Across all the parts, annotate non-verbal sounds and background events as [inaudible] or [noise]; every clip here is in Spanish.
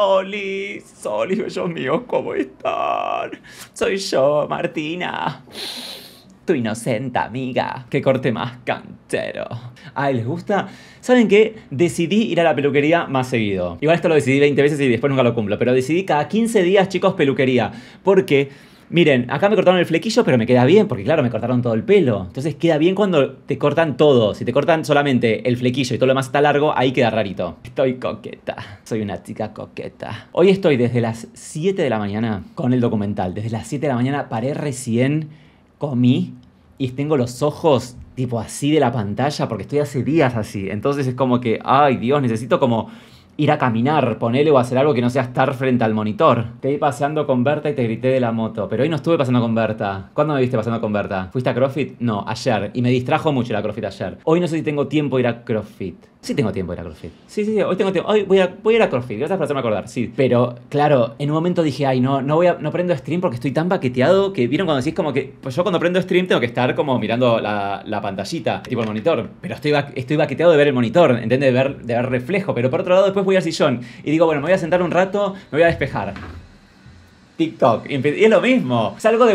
Soli, Soli, bellos míos, ¿cómo están? Soy yo, Martina. Tu inocenta, amiga. Qué corte más cantero. Ay, ¿les gusta? ¿Saben qué? Decidí ir a la peluquería más seguido. Igual esto lo decidí 20 veces y después nunca lo cumplo. Pero decidí cada 15 días, chicos, peluquería. Porque miren, acá me cortaron el flequillo, pero me queda bien, porque claro, me cortaron todo el pelo. Entonces queda bien cuando te cortan todo. Si te cortan solamente el flequillo y todo lo demás está largo, ahí queda rarito. Estoy coqueta. Soy una chica coqueta. Hoy estoy desde las 7 de la mañana con el documental. Desde las 7 de la mañana paré recién, comí y tengo los ojos tipo así de la pantalla porque estoy hace días así. Entonces es como que, ay Dios, necesito como ir a caminar, ponele o hacer algo que no sea estar frente al monitor. Te vi paseando con Berta y te grité de la moto, pero hoy no estuve pasando con Berta. ¿Cuándo me viste pasando con Berta? ¿Fuiste a CrossFit? No, ayer. Y me distrajo mucho la CrossFit ayer. Hoy no sé si tengo tiempo de ir a CrossFit. Sí tengo tiempo de ir a CrossFit. Sí, sí, sí, hoy tengo tiempo. Hoy voy a, voy a ir a CrossFit, gracias por hacerme acordar, sí. Pero, claro, en un momento dije, ay, no, no voy a, no prendo stream porque estoy tan baqueteado que, ¿vieron cuando decís como que, pues yo cuando prendo stream tengo que estar como mirando la, la pantallita, tipo el monitor. Pero estoy, estoy baqueteado de ver el monitor, ¿entendés? De ver, de ver reflejo. Pero por otro lado, después voy al sillón y digo, bueno, me voy a sentar un rato, me voy a despejar. TikTok. Y es lo mismo. Salgo de,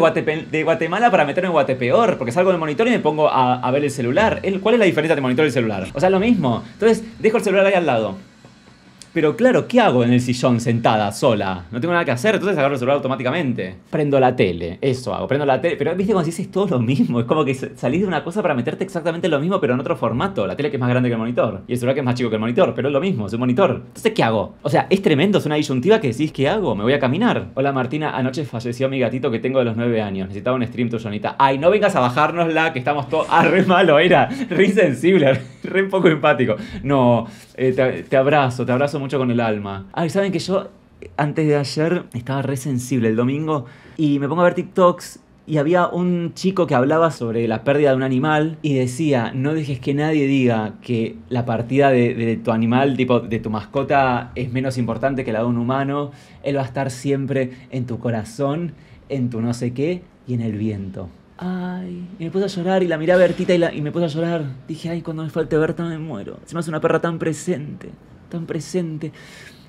Guatemala para meterme en Guatepeor, porque salgo del monitor y me pongo a, ver el celular. ¿Cuál es la diferencia entre monitor y celular? O sea, lo mismo. Entonces, dejo el celular ahí al lado pero claro, ¿qué hago en el sillón sentada sola? No tengo nada que hacer, entonces agarro el celular automáticamente. Prendo la tele, eso hago, prendo la tele. Pero viste cuando es todo lo mismo, es como que salís de una cosa para meterte exactamente lo mismo, pero en otro formato. La tele que es más grande que el monitor y el celular que es más chico que el monitor, pero es lo mismo, es un monitor. Entonces, ¿qué hago? O sea, es tremendo, es una disyuntiva que decís, ¿qué hago? ¿Me voy a caminar? Hola Martina, anoche falleció mi gatito que tengo de los 9 años. Necesitaba un stream tuyo, Ay, no vengas a bajárnosla, que estamos todos. Ah, re malo, era, re insensible, [laughs] re poco empático. No, eh, te, abrazo, te abrazo mucho con el alma. Ay, saben que yo eh, antes de ayer estaba re sensible el domingo y me pongo a ver TikToks y había un chico que hablaba sobre la pérdida de un animal y decía, no dejes que nadie diga que la partida de, tu animal, tipo de tu mascota, es menos importante que la de un humano. Él va a estar siempre en tu corazón, en tu no sé qué y en el viento. Ay, y me puse a llorar y la miré a Bertita y, me puse a llorar. Dije, ay, cuando me falte Berta me muero. Se me hace una perra tan presente tan presente.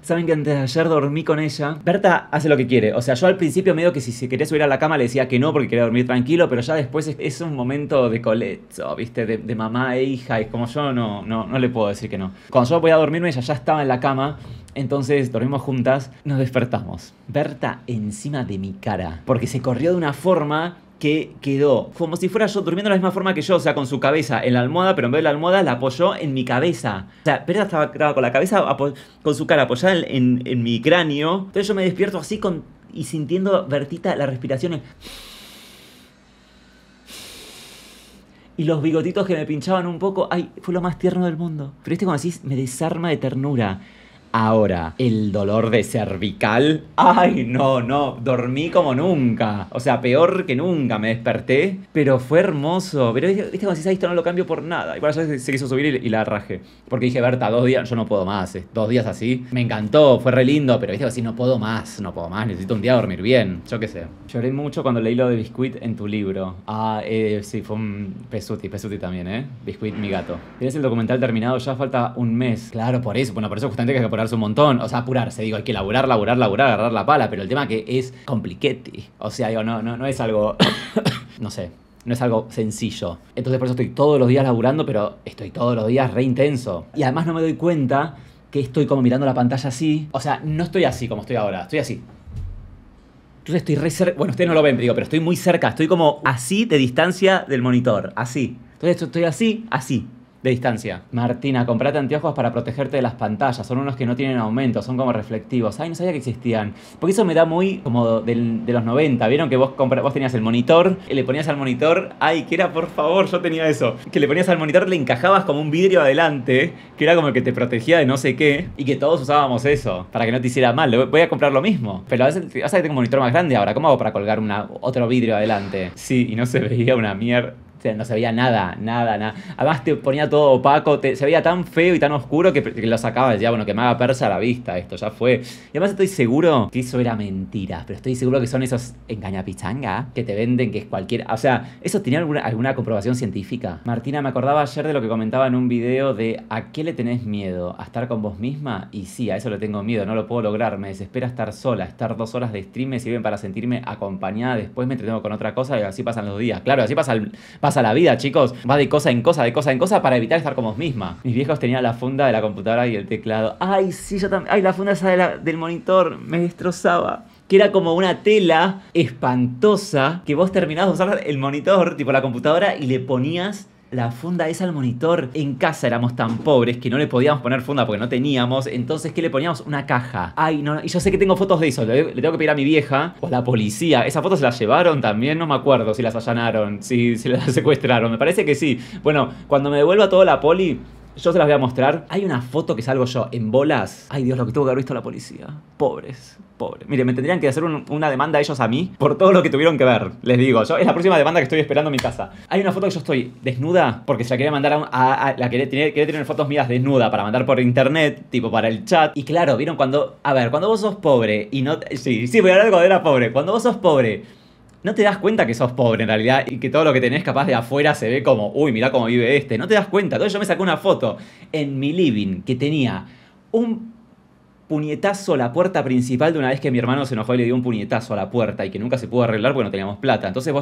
Saben que antes de ayer dormí con ella. Berta hace lo que quiere. O sea, yo al principio medio que si se quería subir a la cama le decía que no porque quería dormir tranquilo, pero ya después es, un momento de colecho, ¿viste? De, mamá e hija. Es como yo no, no, no le puedo decir que no. Cuando yo voy a dormirme, ella ya estaba en la cama. Entonces dormimos juntas, nos despertamos. Berta encima de mi cara. Porque se corrió de una forma que quedó como si fuera yo durmiendo de la misma forma que yo, o sea, con su cabeza en la almohada, pero en vez de la almohada la apoyó en mi cabeza. O sea, Pereda estaba con la cabeza, con su cara apoyada en, mi cráneo. Entonces yo me despierto así con, y sintiendo vertita las respiraciones. Y los bigotitos que me pinchaban un poco, ay, fue lo más tierno del mundo. Pero este como así me desarma de ternura. Ahora, el dolor de cervical. Ay, no, no, dormí como nunca. O sea, peor que nunca me desperté. Pero fue hermoso. Pero viste cuando decís, esto no lo cambio por nada. Y por eso se quiso subir y, la rajé. Porque dije, Berta, dos días, yo no puedo más. Dos días así. Me encantó, fue re lindo. Pero viste así, no puedo más, no puedo más. Necesito un día dormir bien. Yo qué sé. Lloré mucho cuando leí lo de Biscuit en tu libro. Ah, eh, sí, fue un Pesuti, Pesuti también, ¿eh? Biscuit, mi gato. Tienes el documental terminado, ya falta un mes. Claro, por eso. Bueno, por eso justamente hay que apurar un montón, o sea, apurarse, digo, hay que laburar, laburar, laburar, agarrar la pala, pero el tema que es compliquete, o sea, digo, no, no, no es algo, [coughs] no sé, no es algo sencillo. Entonces por eso estoy todos los días laburando, pero estoy todos los días re intenso. Y además no me doy cuenta que estoy como mirando la pantalla así, o sea, no estoy así como estoy ahora, estoy así. Entonces estoy re cerca, bueno, ustedes no lo ven, digo, pero estoy muy cerca, estoy como así de distancia del monitor, así. Entonces estoy así, así de distancia. Martina, comprate anteojos para protegerte de las pantallas. Son unos que no tienen aumento, son como reflectivos. Ay, no sabía que existían. Porque eso me da muy como de los 90. ¿Vieron que vos, tenías el monitor? Le ponías al monitor. Ay, que era, por favor, yo tenía eso. Que le ponías al monitor, le encajabas como un vidrio adelante, que era como que te protegía de no sé qué. Y que todos usábamos eso, para que no te hiciera mal. Voy a comprar lo mismo. Pero a veces, a tengo un monitor más grande ahora. ¿Cómo hago para colgar una, otro vidrio adelante? Sí, y no se veía una mierda no sabía nada, nada, nada. Además te ponía todo opaco, se veía tan feo y tan oscuro que, lo sacaba ya bueno, que me haga persa la vista, esto ya fue. Y además estoy seguro que eso era mentira, pero estoy seguro que son esos engañapichanga que te venden, que es cualquier... O sea, ¿eso tenía alguna, alguna comprobación científica? Martina, me acordaba ayer de lo que comentaba en un video de ¿a qué le tenés miedo? ¿A estar con vos misma? Y sí, a eso le tengo miedo, no lo puedo lograr, me desespera estar sola, estar dos horas de stream me sirven para sentirme acompañada, después me entretengo con otra cosa y así pasan los días. Claro, así pasa a la vida, chicos. Va de cosa en cosa, de cosa en cosa para evitar estar como vos misma. Mis viejos tenían la funda de la computadora y el teclado. Ay, sí, yo también. Ay, la funda esa del monitor me destrozaba que era como una tela espantosa que vos terminabas de usar el monitor, tipo la computadora, y le ponías la funda es al monitor. En casa éramos tan pobres que no le podíamos poner funda porque no teníamos. Entonces, ¿qué le poníamos? Una caja. Ay, no, y yo sé que tengo fotos de eso. Le, tengo que pedir a mi vieja o a la policía. Esas fotos se las llevaron también, no me acuerdo si las allanaron, si, se las [laughs] secuestraron. Me parece que sí. Bueno, cuando me devuelva todo la poli, yo se las voy a mostrar. Hay una foto que salgo yo en bolas. Ay Dios, lo que tuvo que haber visto la policía. Pobres. Pobre. Mire, me tendrían que hacer una demanda ellos a mí por todo lo que tuvieron que ver. Les digo, yo es la próxima demanda que estoy esperando en mi casa. Hay una foto que yo estoy desnuda porque se la quería mandar a, la quería tener, quería tener fotos mías desnuda para mandar por internet, tipo para el chat. Y claro, vieron cuando, a ver, cuando vos sos pobre y no, sí, sí, voy a hablar de cuando era pobre. Cuando vos sos pobre no te das cuenta que sos pobre en realidad y que todo lo que tenés capaz de afuera se ve como, uy, mira cómo vive este. No te das cuenta. Entonces yo me saqué una foto en mi living que tenía un puñetazo a la puerta principal de una vez que mi hermano se enojó y le dio un puñetazo a la puerta y que nunca se pudo arreglar porque no teníamos plata. Entonces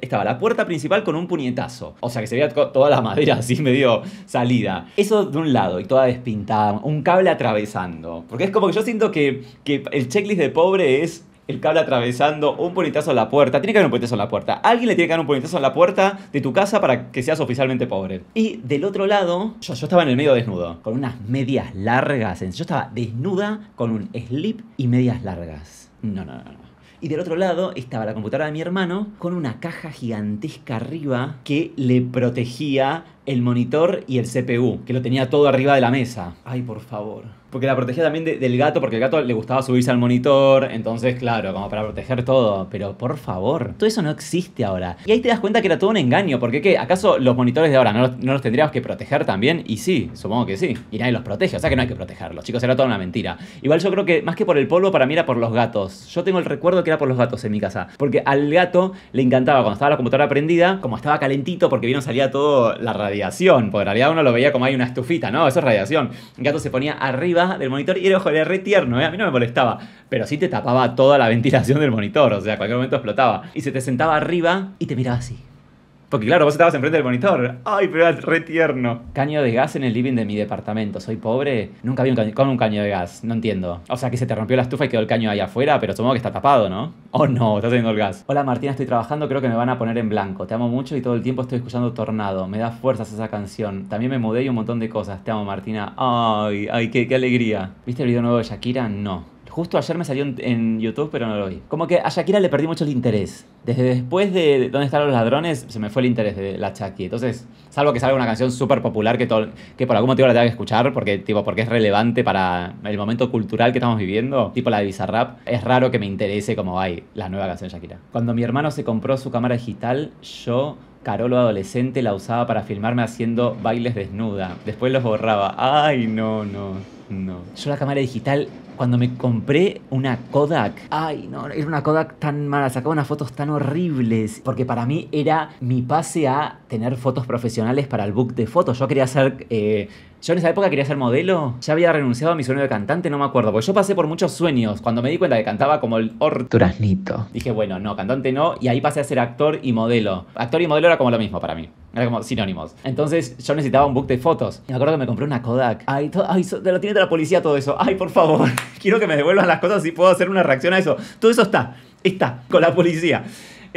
estaba la puerta principal con un puñetazo. O sea que se veía toda la madera así [laughs] medio salida. Eso de un lado y toda despintada. Un cable atravesando. Porque es como que yo siento que, que el checklist de pobre es el cable atravesando un puñetazo en la puerta. Tiene que haber un puñetazo en la puerta. Alguien le tiene que dar un puñetazo en la puerta de tu casa para que seas oficialmente pobre. Y del otro lado, yo, yo estaba en el medio desnudo, con unas medias largas. Yo estaba desnuda con un slip y medias largas. no, no. no. Y del otro lado estaba la computadora de mi hermano con una caja gigantesca arriba que le protegía el monitor y el CPU, que lo tenía todo arriba de la mesa. Ay, por favor. Porque la protegía también del gato, porque el gato le gustaba subirse al monitor, entonces claro, como para proteger todo. Pero por favor, todo eso no existe ahora. Y ahí te das cuenta que era todo un engaño, porque ¿qué? ¿Acaso los monitores de ahora no los, tendríamos que proteger también? Y sí, supongo que sí. Y nadie los protege, o sea que no hay que protegerlos, chicos, era toda una mentira. Igual yo creo que más que por el polvo, para mí era por los gatos. Yo tengo el recuerdo que era por los gatos en mi casa, porque al gato le encantaba cuando estaba la computadora prendida, como estaba calentito, porque vino salía todo la radiación, porque en realidad uno lo veía como hay una estufita, ¿no? Eso es radiación. El gato se ponía arriba del monitor y era, ojo, era re tierno, ¿eh? a mí no me molestaba, pero sí te tapaba toda la ventilación del monitor, o sea, cualquier momento explotaba. Y se te sentaba arriba y te miraba así. Porque claro, vos estabas enfrente del monitor. Ay, pero era re tierno. Caño de gas en el living de mi departamento. Soy pobre. Nunca vi un caño, con un caño de gas. No entiendo. O sea, que se te rompió la estufa y quedó el caño ahí afuera, pero supongo que está tapado, ¿no? Oh no, está teniendo el gas. Hola Martina, estoy trabajando. Creo que me van a poner en blanco. Te amo mucho y todo el tiempo estoy escuchando Tornado. Me da fuerzas esa canción. También me mudé y un montón de cosas. Te amo, Martina. Ay, ay, qué, qué alegría. ¿Viste el video nuevo de Shakira? No. Justo ayer me salió en, YouTube, pero no lo vi. Como que a Shakira le perdí mucho el interés. Desde después de Dónde están los ladrones, se me fue el interés de la Shakira. Entonces, salvo que salga una canción súper popular que, por algún motivo la tenga que escuchar, porque, tipo, porque es relevante para el momento cultural que estamos viviendo, tipo la de Bizarrap, es raro que me interese como, hay la nueva canción de Shakira. Cuando mi hermano se compró su cámara digital, yo Carolo adolescente la usaba para filmarme haciendo bailes desnuda. Después los borraba. Ay, no, no, no. Yo la cámara digital, cuando me compré una Kodak. Ay, no, era una Kodak tan mala. Sacaba unas fotos tan horribles. Porque para mí era mi pase a tener fotos profesionales para el book de fotos. Yo quería ser. Eh, yo en esa época quería ser modelo. Ya había renunciado a mi sueño de cantante, no me acuerdo. Porque yo pasé por muchos sueños. Cuando me di cuenta que cantaba como el Orturaznito. Dije, bueno, no, cantante no. Y ahí pasé a ser actor y modelo. Actor y modelo era como lo mismo para mí. Era como sinónimos. Entonces yo necesitaba un book de fotos. me acuerdo que me compré una Kodak. Ay, ay te lo tiene de la policía todo eso. Ay, por favor. [laughs] Quiero que me devuelvan las cosas y puedo hacer una reacción a eso. Todo eso está. Está. Con la policía.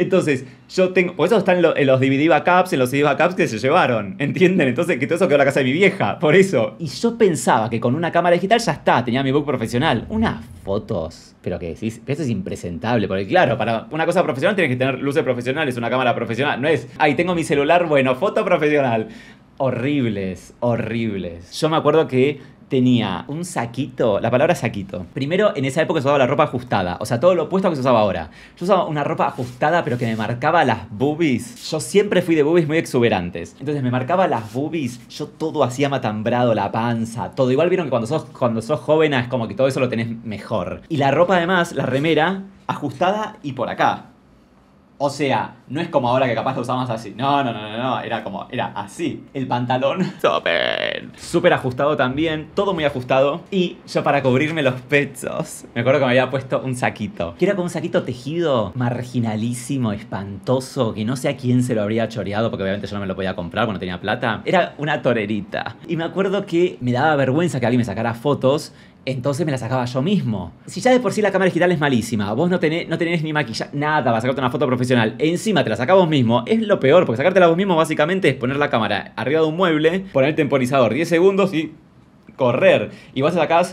Entonces, yo tengo. Por eso están los, en los DVD backups, en los CD backups que se llevaron. ¿Entienden? Entonces, que todo eso quedó en la casa de mi vieja. Por eso. Y yo pensaba que con una cámara digital ya está, tenía mi book profesional. Unas fotos. Pero que decís, eso es impresentable. Porque, claro, para una cosa profesional tienes que tener luces profesionales, una cámara profesional. No es, Ahí tengo mi celular, bueno, foto profesional horribles, horribles. Yo me acuerdo que tenía un saquito, la palabra saquito. Primero, en esa época se usaba la ropa ajustada, o sea, todo lo opuesto a lo que se usaba ahora. Yo usaba una ropa ajustada, pero que me marcaba las boobies. Yo siempre fui de boobies muy exuberantes. Entonces me marcaba las boobies, yo todo hacía matambrado, la panza, todo. Igual vieron que cuando sos, cuando sos joven ah, es como que todo eso lo tenés mejor. Y la ropa además, la remera, ajustada y por acá. O sea, no es como ahora que capaz lo usamos así. No, no, no, no, no. Era como, era así. El pantalón. Súper. [laughs] Súper ajustado también. Todo muy ajustado. Y yo para cubrirme los pechos. Me acuerdo que me había puesto un saquito. Que era como un saquito tejido marginalísimo, espantoso. Que no sé a quién se lo habría choreado. Porque obviamente yo no me lo podía comprar cuando tenía plata. Era una torerita. Y me acuerdo que me daba vergüenza que alguien me sacara fotos entonces me la sacaba yo mismo. Si ya de por sí la cámara digital es malísima, vos no tenés, ni maquillaje, nada Vas a sacarte una foto profesional, encima te la sacás vos mismo, es lo peor, porque sacártela vos mismo básicamente es poner la cámara arriba de un mueble, poner el temporizador 10 segundos y correr. Y vas a sacar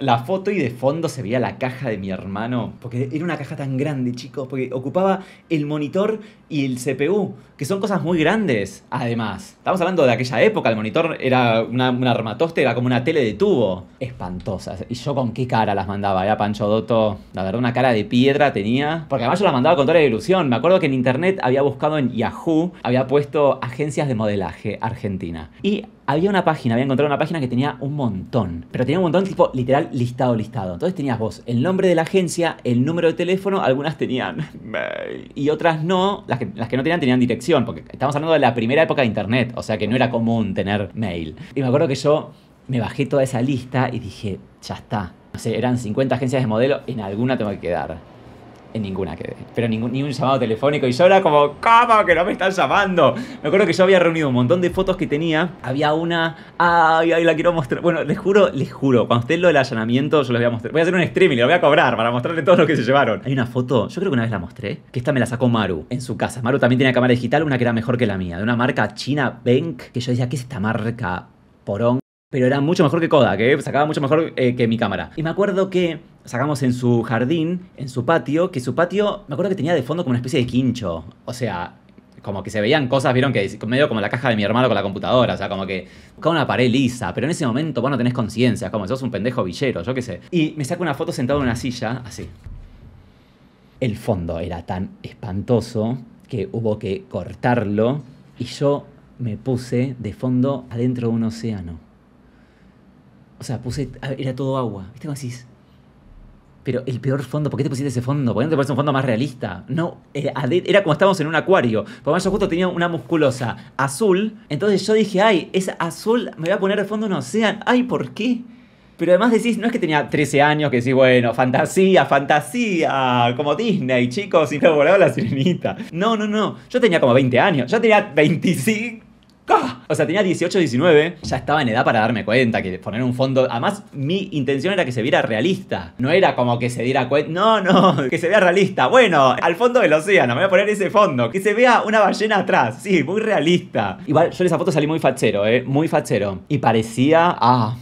la foto y de fondo se veía la caja de mi hermano, porque era una caja tan grande, chicos, porque ocupaba el monitor y el CPU, que son cosas muy grandes, además. Estamos hablando de aquella época, el monitor era una, armatoste, era como una tele de tubo. Espantosas. Y yo con qué cara las mandaba, era Pancho doto la verdad, una cara de piedra tenía, porque además yo las mandaba con toda la ilusión. Me acuerdo que en internet había buscado en Yahoo, había puesto agencias de modelaje argentina. Y había una página, había encontrado una página que tenía un montón, pero tenía un montón tipo literal listado, listado. Entonces tenías vos el nombre de la agencia, el número de teléfono, algunas tenían mail y otras no, las que, no tenían tenían dirección, porque estamos hablando de la primera época de internet, o sea que no era común tener mail. Y me acuerdo que yo me bajé toda esa lista y dije, ya está. No sé, eran 50 agencias de modelo, en alguna tengo que quedar. En ninguna que Pero ningún, ni un llamado telefónico. Y yo era como, ¿cómo que no me están llamando? Me acuerdo que yo había reunido un montón de fotos que tenía. Había una. Ay, ay, la quiero mostrar. Bueno, les juro, les juro. Cuando esté lo del allanamiento, yo les voy a mostrar. Voy a hacer un streaming y lo voy a cobrar para mostrarle todo lo que se llevaron. Hay una foto, yo creo que una vez la mostré, que esta me la sacó Maru en su casa. Maru también tenía cámara digital, una que era mejor que la mía, de una marca china Bank. Que yo decía, ¿qué es esta marca? porón pero era mucho mejor que Coda, que ¿eh? sacaba mucho mejor eh, que mi cámara. Y me acuerdo que sacamos en su jardín, en su patio, que su patio, me acuerdo que tenía de fondo como una especie de quincho. O sea, como que se veían cosas, vieron que medio como la caja de mi hermano con la computadora, o sea, como que con una pared lisa, pero en ese momento vos no tenés conciencia, como sos un pendejo villero, yo qué sé. Y me saco una foto sentado en una silla, así. El fondo era tan espantoso que hubo que cortarlo y yo me puse de fondo adentro de un océano. O sea, puse. Era todo agua. ¿Viste cómo decís? Pero el peor fondo, ¿por qué te pusiste ese fondo? ¿Por qué no te parece un fondo más realista? No, era, como estábamos en un acuario. Por más yo justo tenía una musculosa azul. Entonces yo dije, ay, es azul, me voy a poner de fondo un océano. Ay, ¿por qué? Pero además decís, no es que tenía 13 años que decís, bueno, fantasía, fantasía, como Disney, chicos, y me volaba la sirenita. No, no, no. Yo tenía como 20 años. Yo tenía 25 ¡Ah! O sea, tenía 18, 19, ya estaba en edad para darme cuenta que poner un fondo. Además, mi intención era que se viera realista. No era como que se diera cuenta. No, no, [laughs] que se vea realista. Bueno, al fondo del océano, me voy a poner ese fondo. Que se vea una ballena atrás. Sí, muy realista. Igual, yo en esa foto salí muy fachero, ¿eh? Muy fachero. Y parecía. Ah.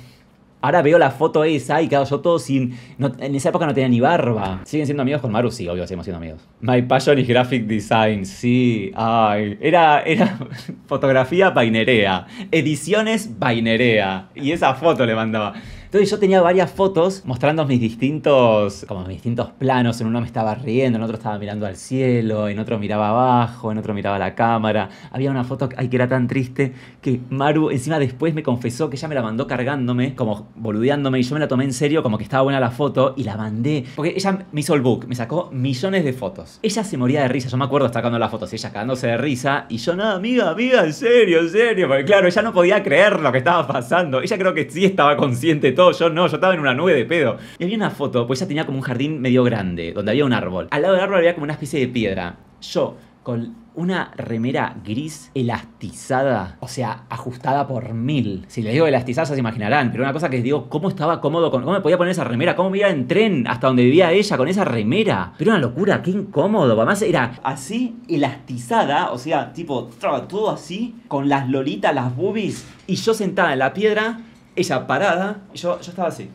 Ahora veo la foto esa y claro, yo todo sin... en esa época no tenía ni barba. ¿Siguen siendo amigos con Maru? Sí, obvio, seguimos siendo amigos. My Passion is Graphic Design, sí. Ay, era, era [laughs] fotografía Bainerea. Ediciones Bainerea. Y esa foto le mandaba. Entonces yo tenía varias fotos mostrando mis distintos, como mis distintos planos. En uno me estaba riendo, en otro estaba mirando al cielo, en otro miraba abajo, en otro miraba la cámara. Había una foto que era tan triste que Maru encima después me confesó que ella me la mandó cargándome, como boludeándome, y yo me la tomé en serio, como que estaba buena la foto, y la mandé. Porque ella me hizo el book, me sacó millones de fotos. Ella se moría de risa, yo me acuerdo sacando las fotos, ella cagándose de risa, y yo, nada, amiga, amiga, en serio, en serio. Porque claro, ella no podía creer lo que estaba pasando. Ella creo que sí estaba consciente yo no, yo estaba en una nube de pedo. Y había una foto, pues ella tenía como un jardín medio grande, donde había un árbol. Al lado del árbol había como una especie de piedra. Yo, con una remera gris elastizada, o sea, ajustada por mil. Si les digo elastizada, se imaginarán, pero una cosa que digo, ¿cómo estaba cómodo con.? ¿Cómo me podía poner esa remera? ¿Cómo me iba en tren hasta donde vivía ella con esa remera? Pero una locura, qué incómodo. Además, era así elastizada, o sea, tipo, todo así, con las lolitas, las boobies, y yo sentada en la piedra ella parada, y yo, yo estaba así.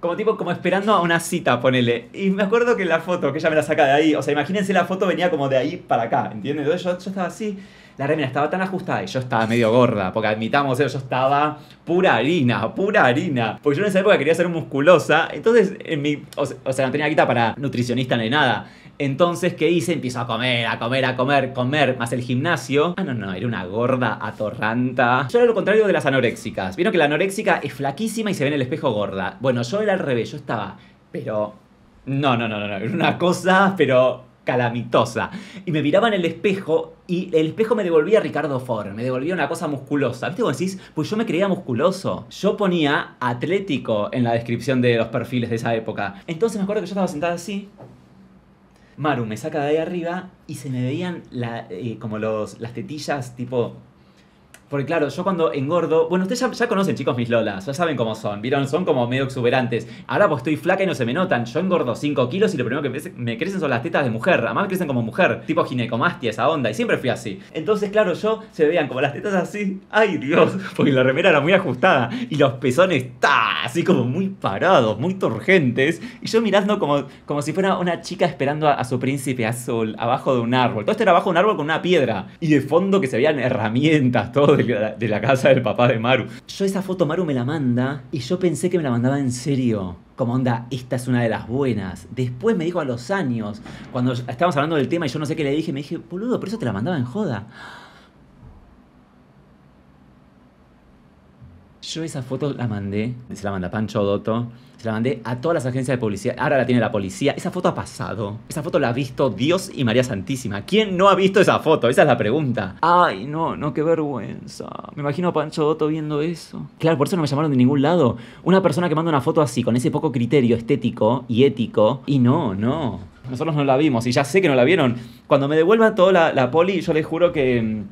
Como tipo, como esperando a una cita, ponele. Y me acuerdo que la foto, que ella me la saca de ahí, o sea, imagínense la foto venía como de ahí para acá, ¿entiendes? Entonces yo, estaba así, la remera estaba tan ajustada y yo estaba medio gorda, porque admitamos, eso, yo estaba pura harina, pura harina. Porque yo en esa época quería ser musculosa, entonces en mi, o, sea, no tenía quita para nutricionista ni nada. Entonces, ¿qué hice? Empiezo a comer, a comer, a comer, comer, más el gimnasio. Ah, no, no, era una gorda atorranta. Yo era lo contrario de las anoréxicas. Vieron que la anoréxica es flaquísima y se ve en el espejo gorda. Bueno, yo era al revés, yo estaba, pero... No, no, no, no, no, era una cosa, pero calamitosa. Y me miraba en el espejo y el espejo me devolvía Ricardo Ford, me devolvía una cosa musculosa. ¿Viste cómo decís? Pues yo me creía musculoso. Yo ponía atlético en la descripción de los perfiles de esa época. Entonces me acuerdo que yo estaba sentada así, Maru me saca de ahí arriba y se me veían la, eh, como los, las tetillas tipo porque claro, yo cuando engordo, bueno, ustedes ya, conocen chicos mis lolas, ya saben cómo son, vieron, son como medio exuberantes. Ahora pues estoy flaca y no se me notan, yo engordo 5 kilos y lo primero que me, crecen son las tetas de mujer, además me crecen como mujer, tipo ginecomastia, esa onda, y siempre fui así. Entonces claro, yo se veían como las tetas así, ay Dios, [laughs] porque la remera era muy ajustada y los pezones, ta, así como muy parados, muy turgentes, y yo mirando como, como si fuera una chica esperando a, a su príncipe azul, abajo de un árbol. Todo esto era abajo de un árbol con una piedra, y de fondo que se veían herramientas, todo de la, casa del papá de Maru. Yo esa foto Maru me la manda y yo pensé que me la mandaba en serio como onda, esta es una de las buenas. Después me dijo a los años, cuando estábamos hablando del tema y yo no sé qué le dije, me dije, boludo, ¿por eso te la mandaba en joda. Yo esa foto la mandé, se la manda Pancho Dotto, se la mandé a todas las agencias de policía. Ahora la tiene la policía. Esa foto ha pasado. Esa foto la ha visto Dios y María Santísima. ¿Quién no ha visto esa foto? Esa es la pregunta. Ay, no, no, qué vergüenza. Me imagino a Pancho Otto viendo eso. Claro, por eso no me llamaron de ningún lado. Una persona que manda una foto así, con ese poco criterio estético y ético. Y no, no. Nosotros no la vimos y ya sé que no la vieron. Cuando me devuelvan toda la, la poli, yo les juro que mm,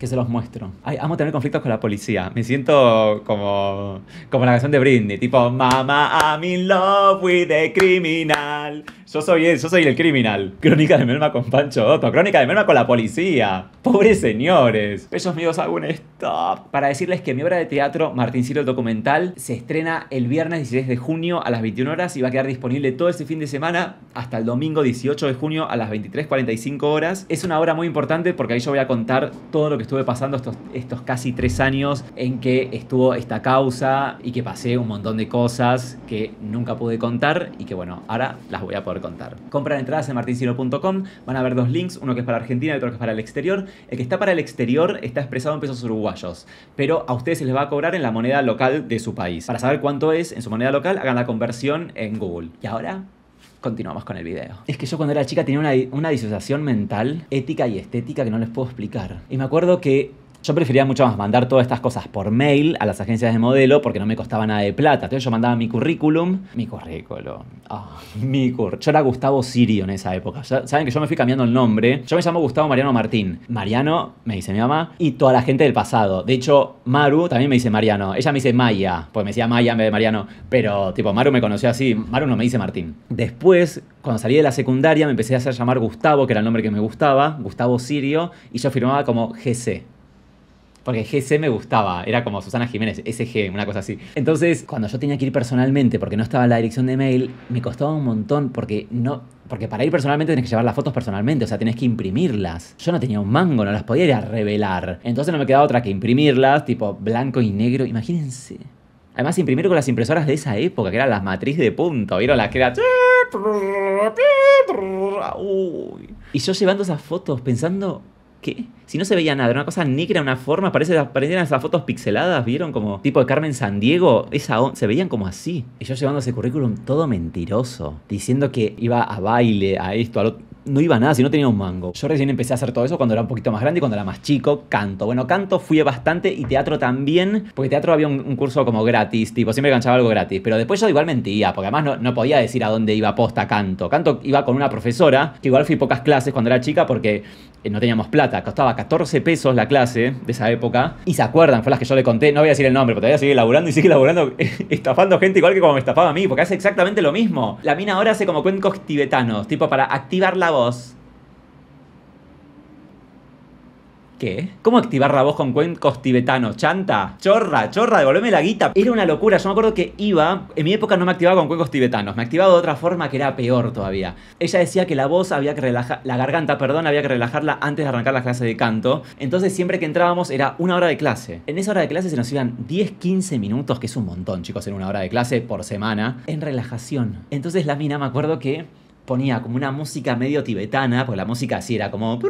que se los muestro. Ay, amo tener conflictos con la policía. Me siento como, como la canción de Britney, tipo, mamá, I'm in love with a criminal. Yo soy soy el criminal. Crónica de merma con Pancho Otto. Crónica de merma con la policía. Pobres señores. Bellos míos, hago un stop. Para decirles que mi obra de teatro, Martín Ciro documental, se estrena el viernes 16 de junio a las 21 horas y va a quedar disponible todo ese fin de semana hasta el domingo 18 de junio a las 23.45 horas. Es una obra muy importante porque ahí yo voy a contar todo lo que estuve pasando estos, estos casi tres años en que estuvo esta causa y que pasé un montón de cosas que nunca pude contar y que bueno, ahora las voy a poder contar. Compran entradas en martincino.com, van a ver dos links, uno que es para Argentina y otro que es para el exterior. El que está para el exterior está expresado en pesos uruguayos, pero a ustedes se les va a cobrar en la moneda local de su país. Para saber cuánto es en su moneda local, hagan la conversión en Google. Y ahora continuamos con el video. Es que yo cuando era chica tenía una, una, disociación mental, ética y estética que no les puedo explicar. Y me acuerdo que yo prefería mucho más mandar todas estas cosas por mail a las agencias de modelo porque no me costaba nada de plata. Entonces yo mandaba mi currículum, mi currículum, ah, [laughs] mi cur... Yo era Gustavo Sirio en esa época. Saben que yo me fui cambiando el nombre. Yo me llamo Gustavo Mariano Martín. Mariano, me dice mi mamá, y toda la gente del pasado. De hecho, Maru también me dice Mariano. Ella me dice Maya, pues me decía Maya en vez de Mariano. Pero, tipo, Maru me conoció así. Maru no me dice Martín. Después, cuando salí de la secundaria, me empecé a hacer llamar Gustavo, que era el nombre que me gustaba, Gustavo Sirio, y yo firmaba como GC. Porque GC me gustaba, era como Susana Jiménez, SG, una cosa así. Entonces, cuando yo tenía que ir personalmente, porque no estaba en la dirección de mail, me costaba un montón porque no, porque para ir personalmente tenés que llevar las fotos personalmente, o sea, tenés que imprimirlas. Yo no tenía un mango, no las podía ir a revelar. Entonces no me quedaba otra que imprimirlas, tipo blanco y negro, imagínense. Además, imprimir con las impresoras de esa época, que eran las matriz de punto, ¿vieron? Las que eran... Y yo llevando esas fotos pensando, ¿qué? Si no se veía nada, era una cosa negra, una forma, parece, parecían esas fotos pixeladas, ¿vieron? Como tipo de Carmen Diego, esa se veían como así. Ellos llevando ese currículum todo mentiroso, diciendo que iba a baile, a esto, a lo no iba nada si no tenía un mango. Yo recién empecé a hacer todo eso cuando era un poquito más grande y cuando era más chico, canto. Bueno, canto fui bastante y teatro también, porque teatro había un, curso como gratis, tipo, siempre canchaba algo gratis. Pero después yo igual mentía, porque además no, podía decir a dónde iba posta canto. Canto iba con una profesora, que igual fui pocas clases cuando era chica porque eh, no teníamos plata, costaba 14 pesos la clase de esa época. Y se acuerdan, fue las que yo le conté, no voy a decir el nombre, pero todavía sigue laburando y sigue laburando, [laughs] estafando gente igual que como me estafaba a mí, porque hace exactamente lo mismo. La mina ahora hace como cuencos tibetanos, tipo para activar la voz ¿Qué? ¿Cómo activar la voz con cuencos tibetanos? ¿Chanta? ¡Chorra! ¡Chorra! ¡Devolveme la guita! Era una locura. Yo me acuerdo que iba... En mi época no me activaba con cuencos tibetanos. Me activaba de otra forma que era peor todavía. Ella decía que la voz había que relajar... La garganta, perdón, había que relajarla antes de arrancar la clase de canto. Entonces siempre que entrábamos era una hora de clase. En esa hora de clase se nos iban 10, 15 minutos, que es un montón, chicos, en una hora de clase por semana, en relajación. Entonces la mina me acuerdo que ponía como una música medio tibetana, porque la música así era como...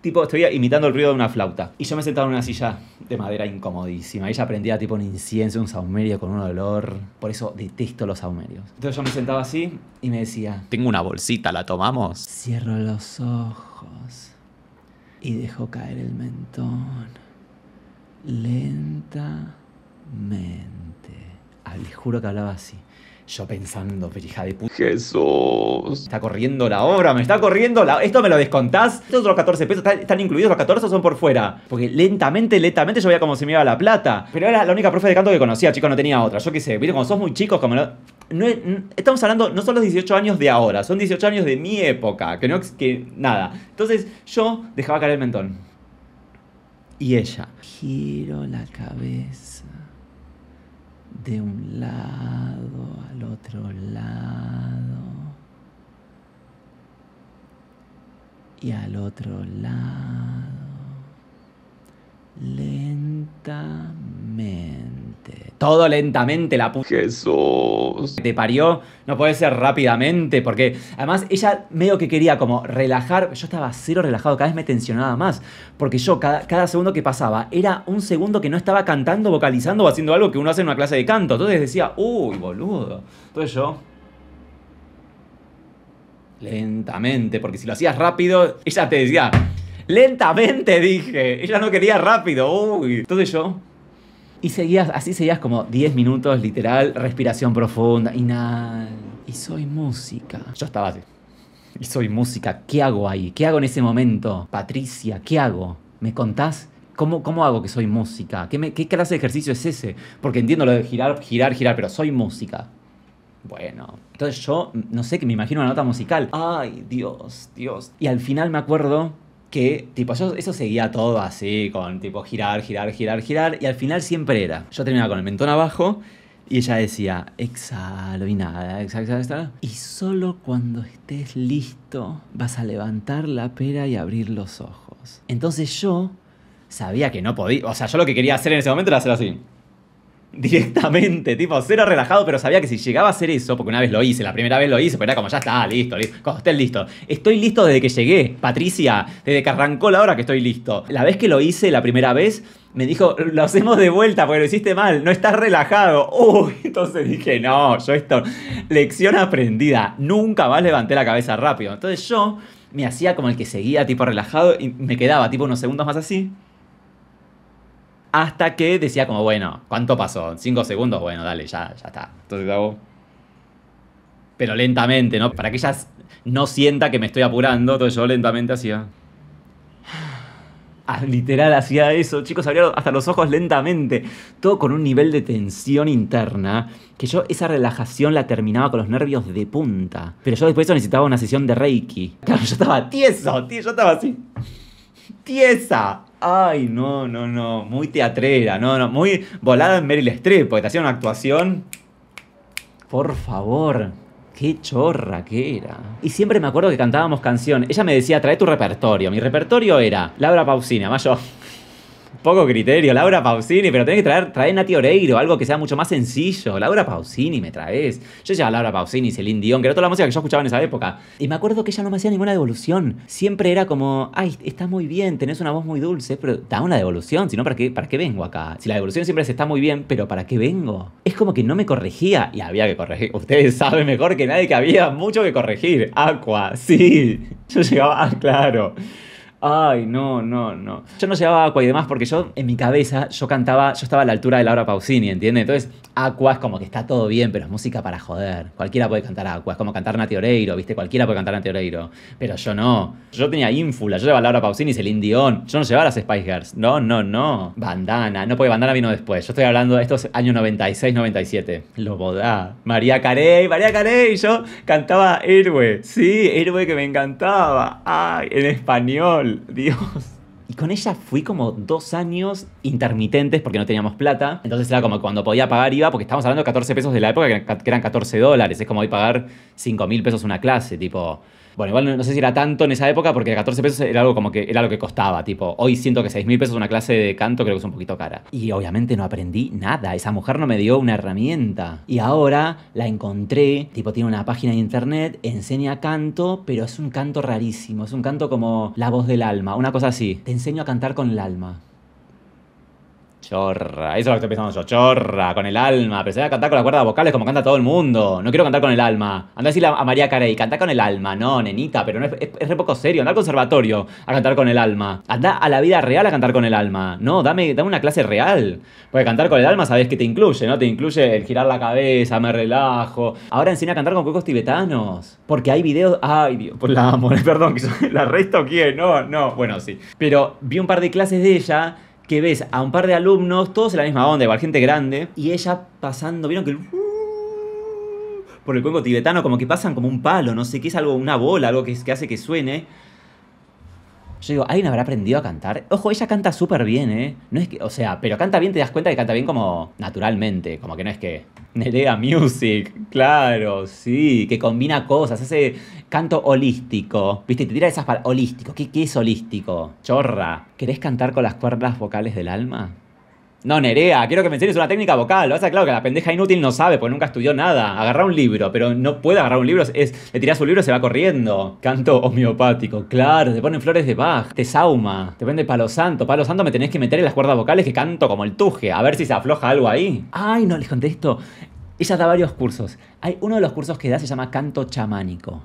Tipo, estoy imitando el ruido de una flauta. Y yo me sentaba en una silla de madera incomodísima. Ella prendía tipo un incienso, un saumerio con un olor. Por eso detesto los saumerios. Entonces yo me sentaba así y me decía... Tengo una bolsita, ¿la tomamos? Cierro los ojos y dejo caer el mentón. Lentamente. Ah, les juro que hablaba así. Yo pensando, pero de puta. Jesús. Está corriendo la obra, me está corriendo Esto me lo descontás. Estos otros 14 pesos están, incluidos los 14 son por fuera. Porque lentamente, lentamente yo veía como se me iba la plata. Pero era la única profe de canto que conocía, Chicos no tenía otra. Yo qué sé, viste, como sos muy chicos, como. No, estamos hablando, no son los 18 años de ahora, son 18 años de mi época. Que no. que nada. Entonces yo dejaba caer el mentón. Y ella. Giro la cabeza de un lado al otro lado y al otro lado lentamente. Este, todo lentamente, la puta. Jesús. Te parió, no puede ser rápidamente, porque además ella medio que quería como relajar. Yo estaba cero relajado, cada vez me tensionaba más. Porque yo, cada, cada segundo que pasaba, era un segundo que no estaba cantando, vocalizando o haciendo algo que uno hace en una clase de canto. Entonces decía, uy, boludo. Entonces yo lentamente, porque si lo hacías rápido, ella te decía, lentamente dije, ella no quería rápido, uy. Entonces yo, y seguías, así seguías como 10 minutos, literal, respiración profunda, inhal. Y soy música. Yo estaba así. Y soy música. ¿Qué hago ahí? ¿Qué hago en ese momento? Patricia, ¿qué hago? ¿Me contás? ¿Cómo, ¿Cómo hago que soy música? ¿Qué, ¿Qué clase de ejercicio es ese? Porque entiendo lo de girar, girar, girar, pero soy música. Bueno, entonces yo, no sé, que me imagino una nota musical. Ay, Dios, Dios. Y al final me acuerdo que, tipo, eso seguía todo así, con, tipo, girar, girar, girar, girar, y al final siempre era. Yo terminaba con el mentón abajo y ella decía, exhalo y nada, exhalo, exhalo, exhalo. Y solo cuando estés listo vas a levantar la pera y abrir los ojos. Entonces yo sabía que no podía, o sea, yo lo que quería hacer en ese momento era hacer así. Directamente, tipo, cero relajado, pero sabía que si llegaba a hacer eso, porque una vez lo hice, la primera vez lo hice, pero pues era como, ya está, listo, listo, listo. Estoy listo desde que llegué, Patricia, desde que arrancó la hora que estoy listo. La vez que lo hice, la primera vez, me dijo, lo hacemos de vuelta porque lo hiciste mal, no estás relajado. Uy, [laughs] entonces dije, no, yo esto, lección aprendida, nunca más levanté la cabeza rápido. Entonces yo me hacía como el que seguía, tipo relajado, y me quedaba, tipo, unos segundos más así. Hasta que decía como, bueno, ¿cuánto pasó? ¿Cinco segundos? Bueno, dale, ya, ya está. Entonces hago... Pero lentamente, ¿no? Para que ella no sienta que me estoy apurando, entonces yo lentamente hacía... [sighs] Ah, literal hacía eso, chicos, abría hasta los ojos lentamente, todo con un nivel de tensión interna, que yo esa relajación la terminaba con los nervios de punta. Pero yo después necesitaba una sesión de Reiki. Claro, yo estaba tieso, tío, yo estaba así. Tiesa. Ay, no, no, no, muy teatrera, no, no, muy volada en Meryl Streep, porque te hacía una actuación. Por favor, qué chorra que era. Y siempre me acuerdo que cantábamos canción. Ella me decía, trae tu repertorio. Mi repertorio era Laura Pausina, mayor. Poco criterio, Laura Pausini, pero tenés que traer, traer Nati Oreiro, algo que sea mucho más sencillo. Laura Pausini me traes. Yo llevaba Laura Pausini, Celine Dion, que era toda la música que yo escuchaba en esa época. Y me acuerdo que ella no me hacía ninguna devolución. Siempre era como, ay, estás muy bien, tenés una voz muy dulce, pero da una devolución, si no, ¿para qué, ¿para qué vengo acá? Si la devolución siempre es está muy bien, pero ¿para qué vengo? Es como que no me corregía, y había que corregir. [laughs] Ustedes saben mejor que nadie que había mucho que corregir. Aqua, sí. Yo llegaba, [laughs] ah, claro. Ay, no, no, no. Yo no llevaba Aqua y demás porque yo, en mi cabeza, yo cantaba, yo estaba a la altura de Laura Pausini, ¿entiendes? Entonces, Aqua es como que está todo bien, pero es música para joder. Cualquiera puede cantar Aqua, es como cantar Nati Oreiro, ¿viste? Cualquiera puede cantar Nati Oreiro, pero yo no. Yo tenía ínfula, yo llevaba Laura Pausini, el indión, yo no llevaba las Spice Girls. No, no, no. Bandana, no, porque Bandana vino después. Yo estoy hablando, de estos años 96, 97. Lo María Carey, María Carey, yo cantaba Héroe. Sí, Héroe que me encantaba. Ay, en español. [laughs] Dios. Y con ella fui como dos años intermitentes porque no teníamos plata. Entonces era como cuando podía pagar iba, porque estábamos hablando de 14 pesos de la época, que eran 14 dólares. Es como hoy pagar 5 mil pesos una clase, tipo. Bueno, igual no sé si era tanto en esa época porque 14 pesos era algo como que era lo que costaba. Tipo, hoy siento que 6 mil pesos una clase de canto creo que es un poquito cara. Y obviamente no aprendí nada. Esa mujer no me dio una herramienta. Y ahora la encontré. Tipo, tiene una página de internet, enseña canto, pero es un canto rarísimo. Es un canto como la voz del alma, una cosa así. Te enseño a cantar con el alma. Chorra, eso es lo que estoy yo, chorra, con el alma, pero se va a cantar con las cuerdas vocales como canta todo el mundo. No quiero cantar con el alma. Anda a decirle a María Carey, canta con el alma, no, nenita, pero no es, es, re poco serio. Anda al conservatorio a cantar con el alma. Anda a la vida real a cantar con el alma. No, dame, una clase real. Porque cantar con el alma sabes que te incluye, ¿no? Te incluye el girar la cabeza, me relajo. Ahora enseña a cantar con cuecos tibetanos. Porque hay videos. Ay, Dios, por pues la amor [laughs] perdón, que la resto quién, no, no. Bueno, sí. Pero vi un par de clases de ella que ves a un par de alumnos, todos en la misma onda, igual gente grande, y ella pasando, vieron que por el cuenco tibetano, como que pasan como un palo, no sé qué, es algo, una bola, algo que, que hace que suene. Yo digo, ¿alguien habrá aprendido a cantar? Ojo, ella canta súper bien, ¿eh? No es que, o sea, pero canta bien, te das cuenta que canta bien como naturalmente, como que no es que... Nerea Music, claro, sí, que combina cosas, hace canto holístico, viste, te tira esas palabras, holístico, ¿Qué, ¿qué es holístico? Chorra, ¿querés cantar con las cuerdas vocales del alma? No, Nerea, quiero que me enseñes una técnica vocal. Lo sea, claro que la pendeja inútil no sabe, porque nunca estudió nada. Agarra un libro, pero no puede agarrar un libro. Es, le tirás un libro y se va corriendo. Canto homeopático. Claro, te ponen flores de Bach, te sauma, te vende palo santo. Palo santo me tenés que meter en las cuerdas vocales que canto como el tuje. A ver si se afloja algo ahí. Ay, no les contesto. Ella da varios cursos. Hay uno de los cursos que da se llama canto chamánico.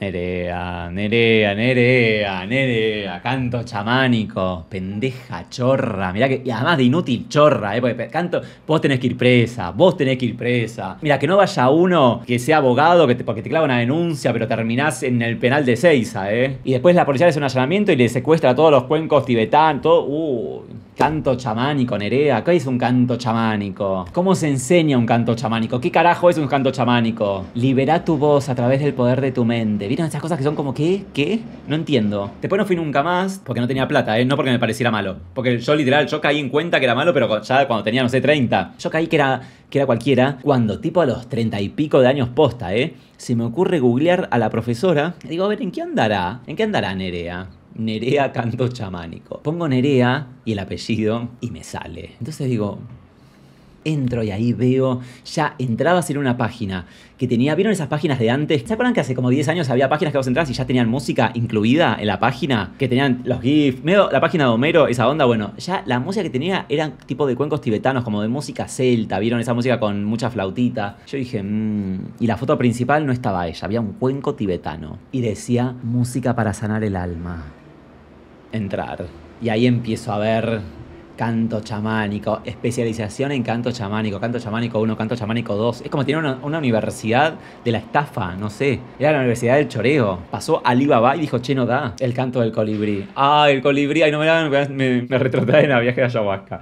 Nerea, Nerea, Nerea, Nerea, canto chamánico, pendeja chorra, mirá que, y además de inútil chorra, ¿eh? porque canto, vos tenés que ir presa, vos tenés que ir presa. Mira, que no vaya uno que sea abogado, que porque te clava una denuncia, pero terminás en el penal de Seiza, ¿eh? Y después la policía le hace un allanamiento y le secuestra a todos los cuencos tibetanos, todo, uh, Canto chamánico, Nerea. ¿Qué es un canto chamánico? ¿Cómo se enseña un canto chamánico? ¿Qué carajo es un canto chamánico? Libera tu voz a través del poder de tu mente. ¿Vieron esas cosas que son como qué? ¿Qué? No entiendo. Después no fui nunca más porque no tenía plata, ¿eh? No porque me pareciera malo. Porque yo literal, yo caí en cuenta que era malo, pero ya cuando tenía, no sé, 30. Yo caí que era, que era cualquiera cuando tipo a los 30 y pico de años posta, ¿eh? Se me ocurre googlear a la profesora. Digo, a ver, ¿en qué andará? ¿En qué andará Nerea? Nerea canto chamánico. Pongo Nerea y el apellido y me sale. Entonces digo, entro y ahí veo, ya entrabas en una página que tenía, ¿vieron esas páginas de antes? ¿Se acuerdan que hace como 10 años había páginas que vos entrabas y ya tenían música incluida en la página? Que tenían los GIFs, medio la página de Homero, esa onda, bueno, ya la música que tenía eran tipo de cuencos tibetanos, como de música celta, ¿vieron esa música con mucha flautita? Yo dije, mmm, y la foto principal no estaba ella, había un cuenco tibetano y decía música para sanar el alma entrar. Y ahí empiezo a ver canto chamánico, especialización en canto chamánico, canto chamánico 1, canto chamánico 2. Es como tener una, universidad de la estafa, no sé. Era la universidad del choreo. Pasó Alibaba y dijo, che, no da. El canto del colibrí. Ah, el colibrí, ay, no me, me, me retrotraen a viaje de ayahuasca.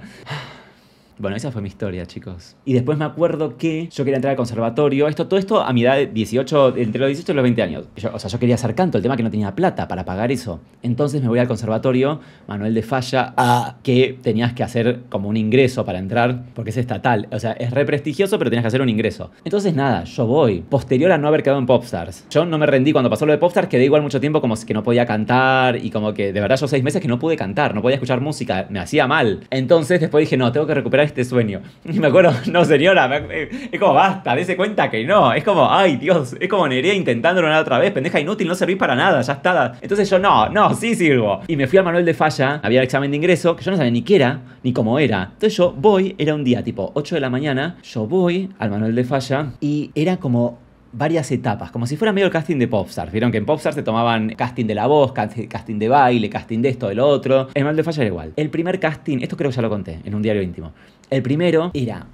Bueno, esa fue mi historia, chicos. Y después me acuerdo que yo quería entrar al conservatorio. Esto, todo esto a mi edad de 18, entre los 18 y los 20 años. o sea, yo quería hacer canto, el tema que no tenía plata para pagar eso. Entonces me voy al conservatorio, Manuel de Falla, a que tenías que hacer como un ingreso para entrar, porque es estatal. O sea, es re prestigioso, pero tenías que hacer un ingreso. Entonces, nada, yo voy. Posterior a no haber quedado en Popstars. Yo no me rendí cuando pasó lo de Popstars, quedé igual mucho tiempo como que no podía cantar y como que de verdad yo seis meses que no pude cantar, no podía escuchar música, me hacía mal. Entonces después dije, no, tengo que recuperar este sueño. Y [laughs] me acuerdo, no señora, eh, es como basta, dése cuenta que no. Es como, ay Dios, es como Nerea intentándolo una otra vez, pendeja inútil, no servís para nada, ya está. Entonces yo no, no, sí sirvo. Y me fui al Manuel de Falla, había el examen de ingreso, que yo no sabía ni qué era, ni cómo era. Entonces yo voy, era un día tipo 8 de la mañana, yo voy al Manuel de Falla y era como varias etapas, como si fuera medio el casting de Popstar Vieron que en Popstar se tomaban casting de la voz, casting de baile, casting de esto, del otro. el Manuel de Falla era igual. El primer casting, esto creo que ya lo conté en un diario íntimo. El primero era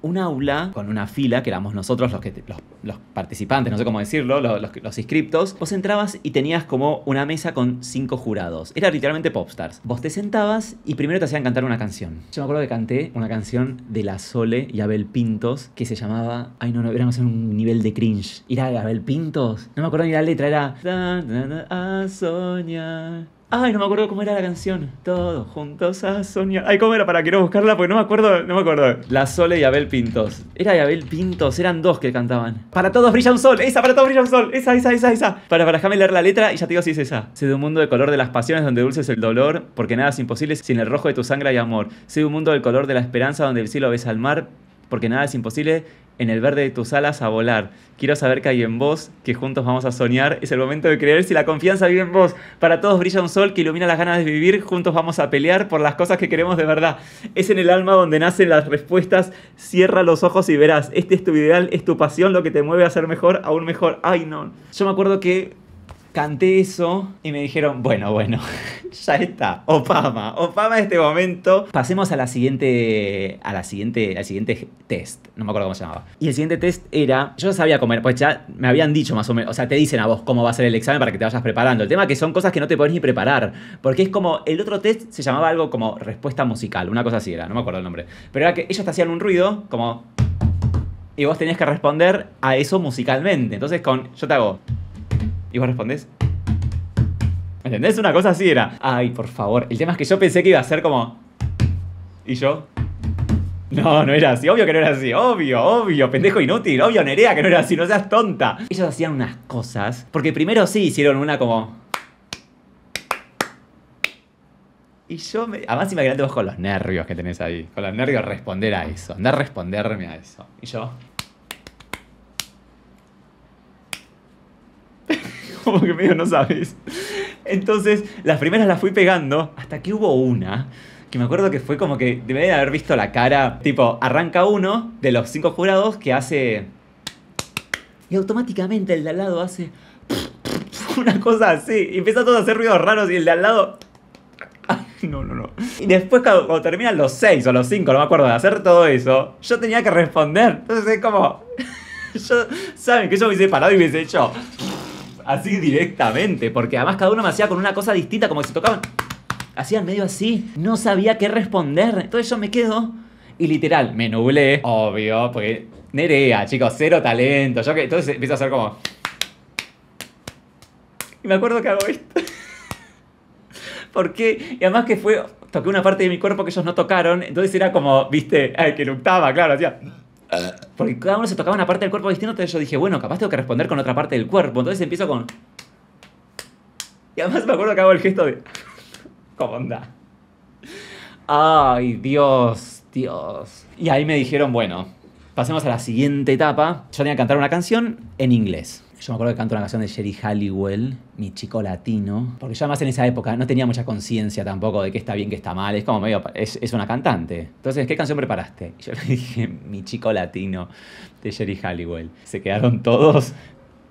un aula con una fila, que éramos nosotros los, que, los, participantes, no sé cómo decirlo, los, inscriptos, vos entrabas y tenías como una mesa con cinco jurados. Era literalmente popstars. Vos te sentabas y primero te hacían cantar una canción. Yo me acuerdo que canté una canción de La Sole y Abel Pintos que se llamaba... Ay, no, no, éramos en un nivel de cringe. Era Abel Pintos. No me acuerdo ni la letra, era... A Ay, no me acuerdo cómo era la canción. Todos juntos a Sonia. Ay, ¿cómo era? Para quiero buscarla porque no me acuerdo. No me acuerdo. La Sole y Abel Pintos. Era Yabel Abel Pintos. Eran dos que cantaban. Para todos brilla un sol. Esa, para todos brilla un sol. Esa, esa, esa, esa. Para, para, leer la letra y ya te digo si es esa. Soy de un mundo de color de las pasiones donde dulce es el dolor, porque nada es imposible sin el rojo de tu sangre y amor. Soy de un mundo del color de la esperanza donde el cielo ves al mar, porque nada es imposible, en el verde de tus alas a volar. Quiero saber que hay en vos, que juntos vamos a soñar. Es el momento de creer si la confianza vive en vos. Para todos brilla un sol que ilumina las ganas de vivir. Juntos vamos a pelear por las cosas que queremos de verdad. Es en el alma donde nacen las respuestas. Cierra los ojos y verás. Este es tu ideal, es tu pasión lo que te mueve a ser mejor, aún mejor. Ay, no. Yo me acuerdo que Canté eso y me dijeron, bueno, bueno, [laughs] ya está, Opama, Opama este momento. Pasemos a la siguiente, a la siguiente, al siguiente test, no me acuerdo cómo se llamaba. Y el siguiente test era, yo sabía comer, pues ya me habían dicho más o menos, o sea, te dicen a vos cómo va a ser el examen para que te vayas preparando. El tema es que son cosas que no te podés ni preparar, porque es como, el otro test se llamaba algo como respuesta musical, una cosa así era, no me acuerdo el nombre. Pero era que ellos te hacían un ruido como... Y vos tenías que responder a eso musicalmente. Entonces con, yo te hago... Y vos respondés. ¿Entendés? Una cosa así era. Ay, por favor. El tema es que yo pensé que iba a ser como. ¿Y yo? No, no era así, obvio que no era así, obvio, obvio, pendejo inútil, obvio Nerea que no era así, no seas tonta. Ellos hacían unas cosas, porque primero sí hicieron una como... Y yo, me... además imagínate vos con los nervios que tenés ahí, con los nervios responder a eso, andar a responderme a eso. Y yo... [laughs] como que medio no sabes. Entonces, las primeras las fui pegando hasta que hubo una que me acuerdo que fue como que de haber visto la cara, tipo, arranca uno de los cinco jurados que hace... Y automáticamente el de al lado hace... [laughs] Una cosa así, y empieza todo a hacer ruidos raros y el de al lado... [laughs] No, no, no. Y después cuando, terminan los seis o los cinco, no me acuerdo de hacer todo eso, yo tenía que responder. Entonces es como... Saben que yo me hubiese parado y me hubiese hecho así directamente, porque además cada uno me hacía con una cosa distinta, como si se tocaban, hacían medio así, no sabía qué responder, entonces yo me quedo y literal, me nublé, obvio, porque Nerea, chicos, cero talento, yo que, entonces empiezo a hacer como... Y me acuerdo que hago esto. [laughs] Porque, y además que fue, toqué una parte de mi cuerpo que ellos no tocaron, entonces era como, viste, Ay, que luctaba, claro, hacía... Ah. Porque cada uno se tocaba una parte del cuerpo distinto, entonces yo dije, bueno, capaz tengo que responder con otra parte del cuerpo. Entonces empiezo con. Y además me acuerdo que hago el gesto de. ¿Cómo onda? Ay, Dios, Dios. Y ahí me dijeron, bueno, pasemos a la siguiente etapa. Yo tenía que cantar una canción en inglés. Yo me acuerdo que canto una canción de Jerry Halliwell, mi chico latino, porque yo además en esa época no tenía mucha conciencia tampoco de qué está bien, qué está mal, es como medio, es, una cantante. Entonces, ¿qué canción preparaste? yo le dije, mi chico latino, de Jerry Halliwell. Se quedaron todos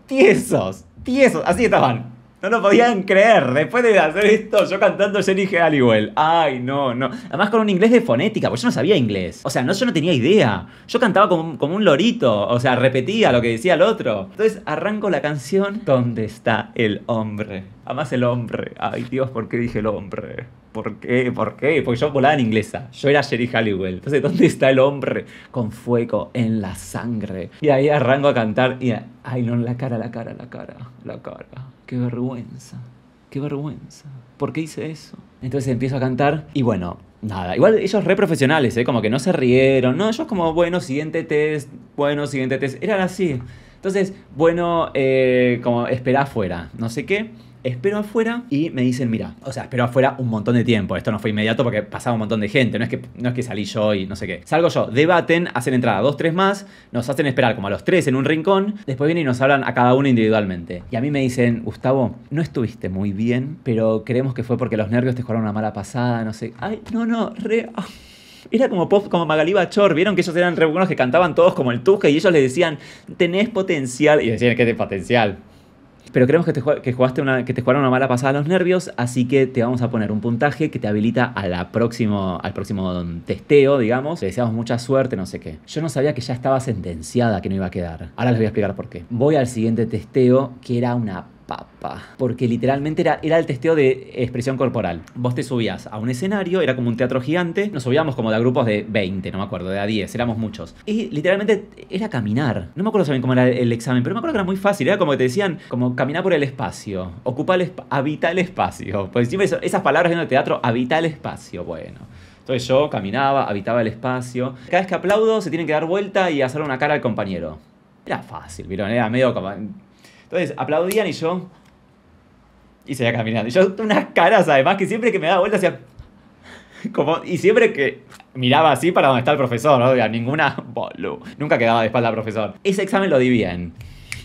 tiesos, tiesos, así estaban no lo podían creer. Después de hacer esto, yo cantando Sherry Halliwell. Ay, no, no. Además con un inglés de fonética, porque yo no sabía inglés. O sea, no, yo no tenía idea. Yo cantaba como, como un lorito. O sea, repetía lo que decía el otro. Entonces arranco la canción. ¿Dónde está el hombre? Además el hombre. Ay, Dios, ¿por qué dije el hombre? ¿Por qué? ¿Por qué? Porque yo volaba en inglesa. Yo era Sherry Halliwell. Entonces, ¿dónde está el hombre con fuego en la sangre? Y ahí arranco a cantar y... Ay, no, la cara, la cara, la cara, la cara qué vergüenza, qué vergüenza. ¿Por qué hice eso? Entonces empiezo a cantar y bueno, nada. Igual ellos re profesionales, ¿eh? Como que no se rieron. No, ellos como, bueno, siguiente test, bueno, siguiente test. Eran así. Entonces, bueno, eh, como espera afuera, no sé qué espero afuera y me dicen, mira, o sea, espero afuera un montón de tiempo. Esto no fue inmediato porque pasaba un montón de gente. No es que, no es que salí yo y no sé qué. Salgo yo, debaten, hacen entrada dos, tres más, nos hacen esperar como a los tres en un rincón. Después vienen y nos hablan a cada uno individualmente. Y a mí me dicen, Gustavo, no estuviste muy bien, pero creemos que fue porque los nervios te jugaron una mala pasada, no sé. Ay, no, no, re. Ah. Era como pop, como Magalí Bachor. Vieron que ellos eran re buenos que cantaban todos como el Tusca y ellos le decían, tenés potencial. Y decían, ¿qué tenés potencial? Pero creemos que te, jugaste una, que te jugaron una mala pasada a los nervios, así que te vamos a poner un puntaje que te habilita al próximo testeo, digamos. Te deseamos mucha suerte, no sé qué. Yo no sabía que ya estaba sentenciada, que no iba a quedar. Ahora les voy a explicar por qué. Voy al siguiente testeo, que era una porque literalmente era, el testeo de expresión corporal. Vos te subías a un escenario, era como un teatro gigante, nos subíamos como de a grupos de 20, no me acuerdo, de a 10, éramos muchos. Y literalmente era caminar. No me acuerdo bien cómo era el examen, pero me acuerdo que era muy fácil, era como que te decían, como caminar por el espacio, Ocupar el espacio habita el espacio. Pues siempre esas palabras en el teatro, Habitar el espacio, bueno. Entonces yo caminaba, habitaba el espacio. Cada vez que aplaudo se tienen que dar vuelta y hacer una cara al compañero. Era fácil, ¿vieron? Era medio como entonces aplaudían y yo. Y seguía caminando. Y yo, unas caras además que siempre que me daba vuelta hacía. Como, y siempre que miraba así para donde está el profesor, ¿no? había ninguna. [laughs] Bolu, nunca quedaba de espalda al profesor. Ese examen lo di bien.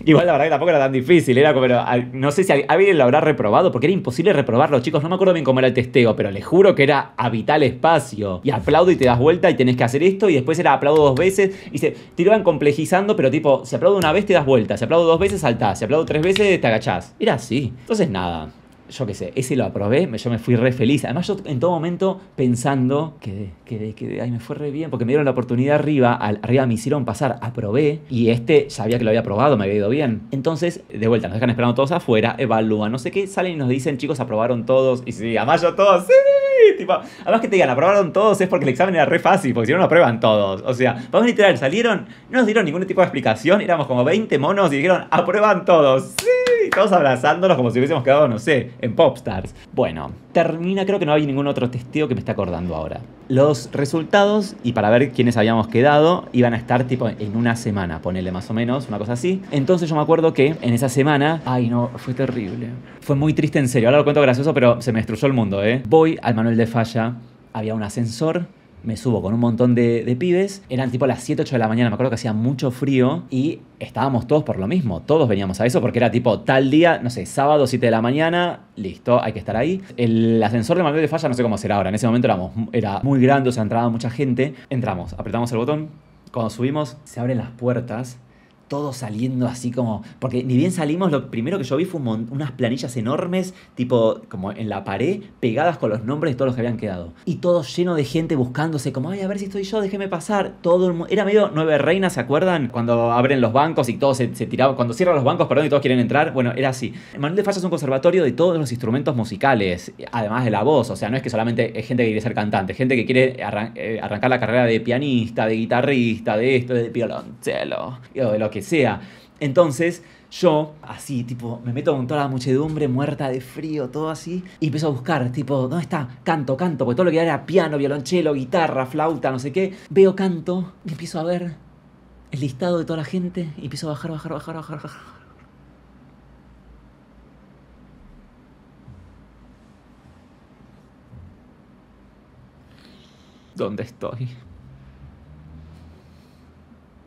Igual la verdad que tampoco era tan difícil, era como, no sé si alguien lo habrá reprobado, porque era imposible reprobarlo, chicos, no me acuerdo bien cómo era el testeo, pero les juro que era a vital espacio. Y aplaudo y te das vuelta y tenés que hacer esto, y después era aplaudo dos veces, y se te iban complejizando, pero tipo, si aplaudo una vez te das vuelta, si aplaudo dos veces saltás, si aplaudo tres veces te agachás. Era así. Entonces nada, yo qué sé, ese lo aprobé, yo me fui re feliz. Además, yo en todo momento pensando que, que, que ay, me fue re bien, porque me dieron la oportunidad arriba, al, arriba me hicieron pasar, aprobé, y este sabía que lo había aprobado, me había ido bien. Entonces, de vuelta, nos dejan esperando todos afuera, evalúan, no sé qué, salen y nos dicen, chicos, aprobaron todos, y sí, además yo todos, sí, tipo, además que te digan, aprobaron todos, es porque el examen era re fácil, porque si no, no aprueban todos. O sea, vamos literal, salieron, no nos dieron ningún tipo de explicación, éramos como 20 monos y dijeron, aprueban todos, sí. Estamos abrazándonos como si hubiésemos quedado, no sé, en Popstars. Bueno, termina, creo que no hay ningún otro testeo que me está acordando ahora. Los resultados, y para ver quiénes habíamos quedado, iban a estar tipo en una semana, ponele más o menos, una cosa así. Entonces yo me acuerdo que en esa semana, ay no, fue terrible. Fue muy triste en serio, ahora lo cuento gracioso, pero se me destruyó el mundo, ¿eh? Voy al Manuel de falla, había un ascensor me subo con un montón de, pibes. Eran tipo las 7, 8 de la mañana, me acuerdo que hacía mucho frío y estábamos todos por lo mismo. Todos veníamos a eso porque era tipo tal día, no sé, sábado 7 de la mañana, listo, hay que estar ahí. El ascensor de Manuel de Falla no sé cómo será ahora. En ese momento era muy grande, o sea, entraba mucha gente. Entramos, apretamos el botón. Cuando subimos, se abren las puertas todo saliendo así como. Porque ni bien salimos, lo primero que yo vi fue unas planillas enormes, tipo como en la pared, pegadas con los nombres de todos los que habían quedado. Y todo lleno de gente buscándose, como, ay, a ver si estoy yo, déjeme pasar. Todo mundo. Era medio nueve reinas, ¿se acuerdan? Cuando abren los bancos y todos se, tiraban. Cuando cierran los bancos, perdón, y todos quieren entrar. Bueno, era así. Manuel de Falla es un conservatorio de todos los instrumentos musicales, además de la voz. O sea, no es que solamente es gente que quiere ser cantante, gente que quiere eh, arrancar la carrera de pianista, de guitarrista, de esto, de violonchelo, de lo que sea. Entonces, yo, así, tipo, me meto con toda la muchedumbre, muerta de frío, todo así, y empiezo a buscar, tipo, ¿dónde está? Canto, canto, porque todo lo que era piano, violonchelo, guitarra, flauta, no sé qué. Veo canto y empiezo a ver el listado de toda la gente y empiezo a bajar, bajar, bajar, bajar, bajar. ¿Dónde estoy?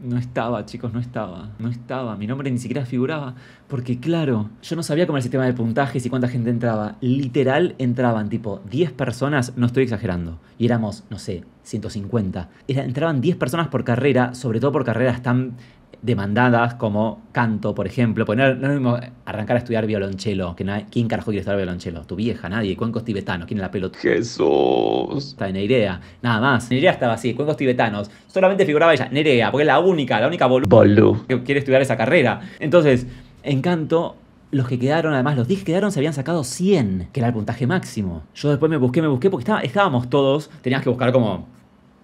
No estaba, chicos, no estaba. No estaba. Mi nombre ni siquiera figuraba. Porque claro, yo no sabía cómo era el sistema de puntajes y cuánta gente entraba. Literal entraban tipo 10 personas, no estoy exagerando. Y éramos, no sé, 150. entraban 10 personas por carrera, sobre todo por carreras tan demandadas como canto, por ejemplo. poner pues mismo arrancar a estudiar violonchelo, que ¿quién carajo quiere estudiar violonchelo? Tu vieja, nadie. Cuencos tibetanos, ¿quién es la pelota? Jesús. Está en Nerea, nada más. Nerea estaba así, cuencos tibetanos. Solamente figuraba ella, Nerea, porque es la única, la única boludo que quiere estudiar esa carrera. Entonces, en canto, los que quedaron, además, los 10 que quedaron se habían sacado 100, que era el puntaje máximo. Yo después me busqué, me busqué, porque estaba, estábamos todos, tenías que buscar como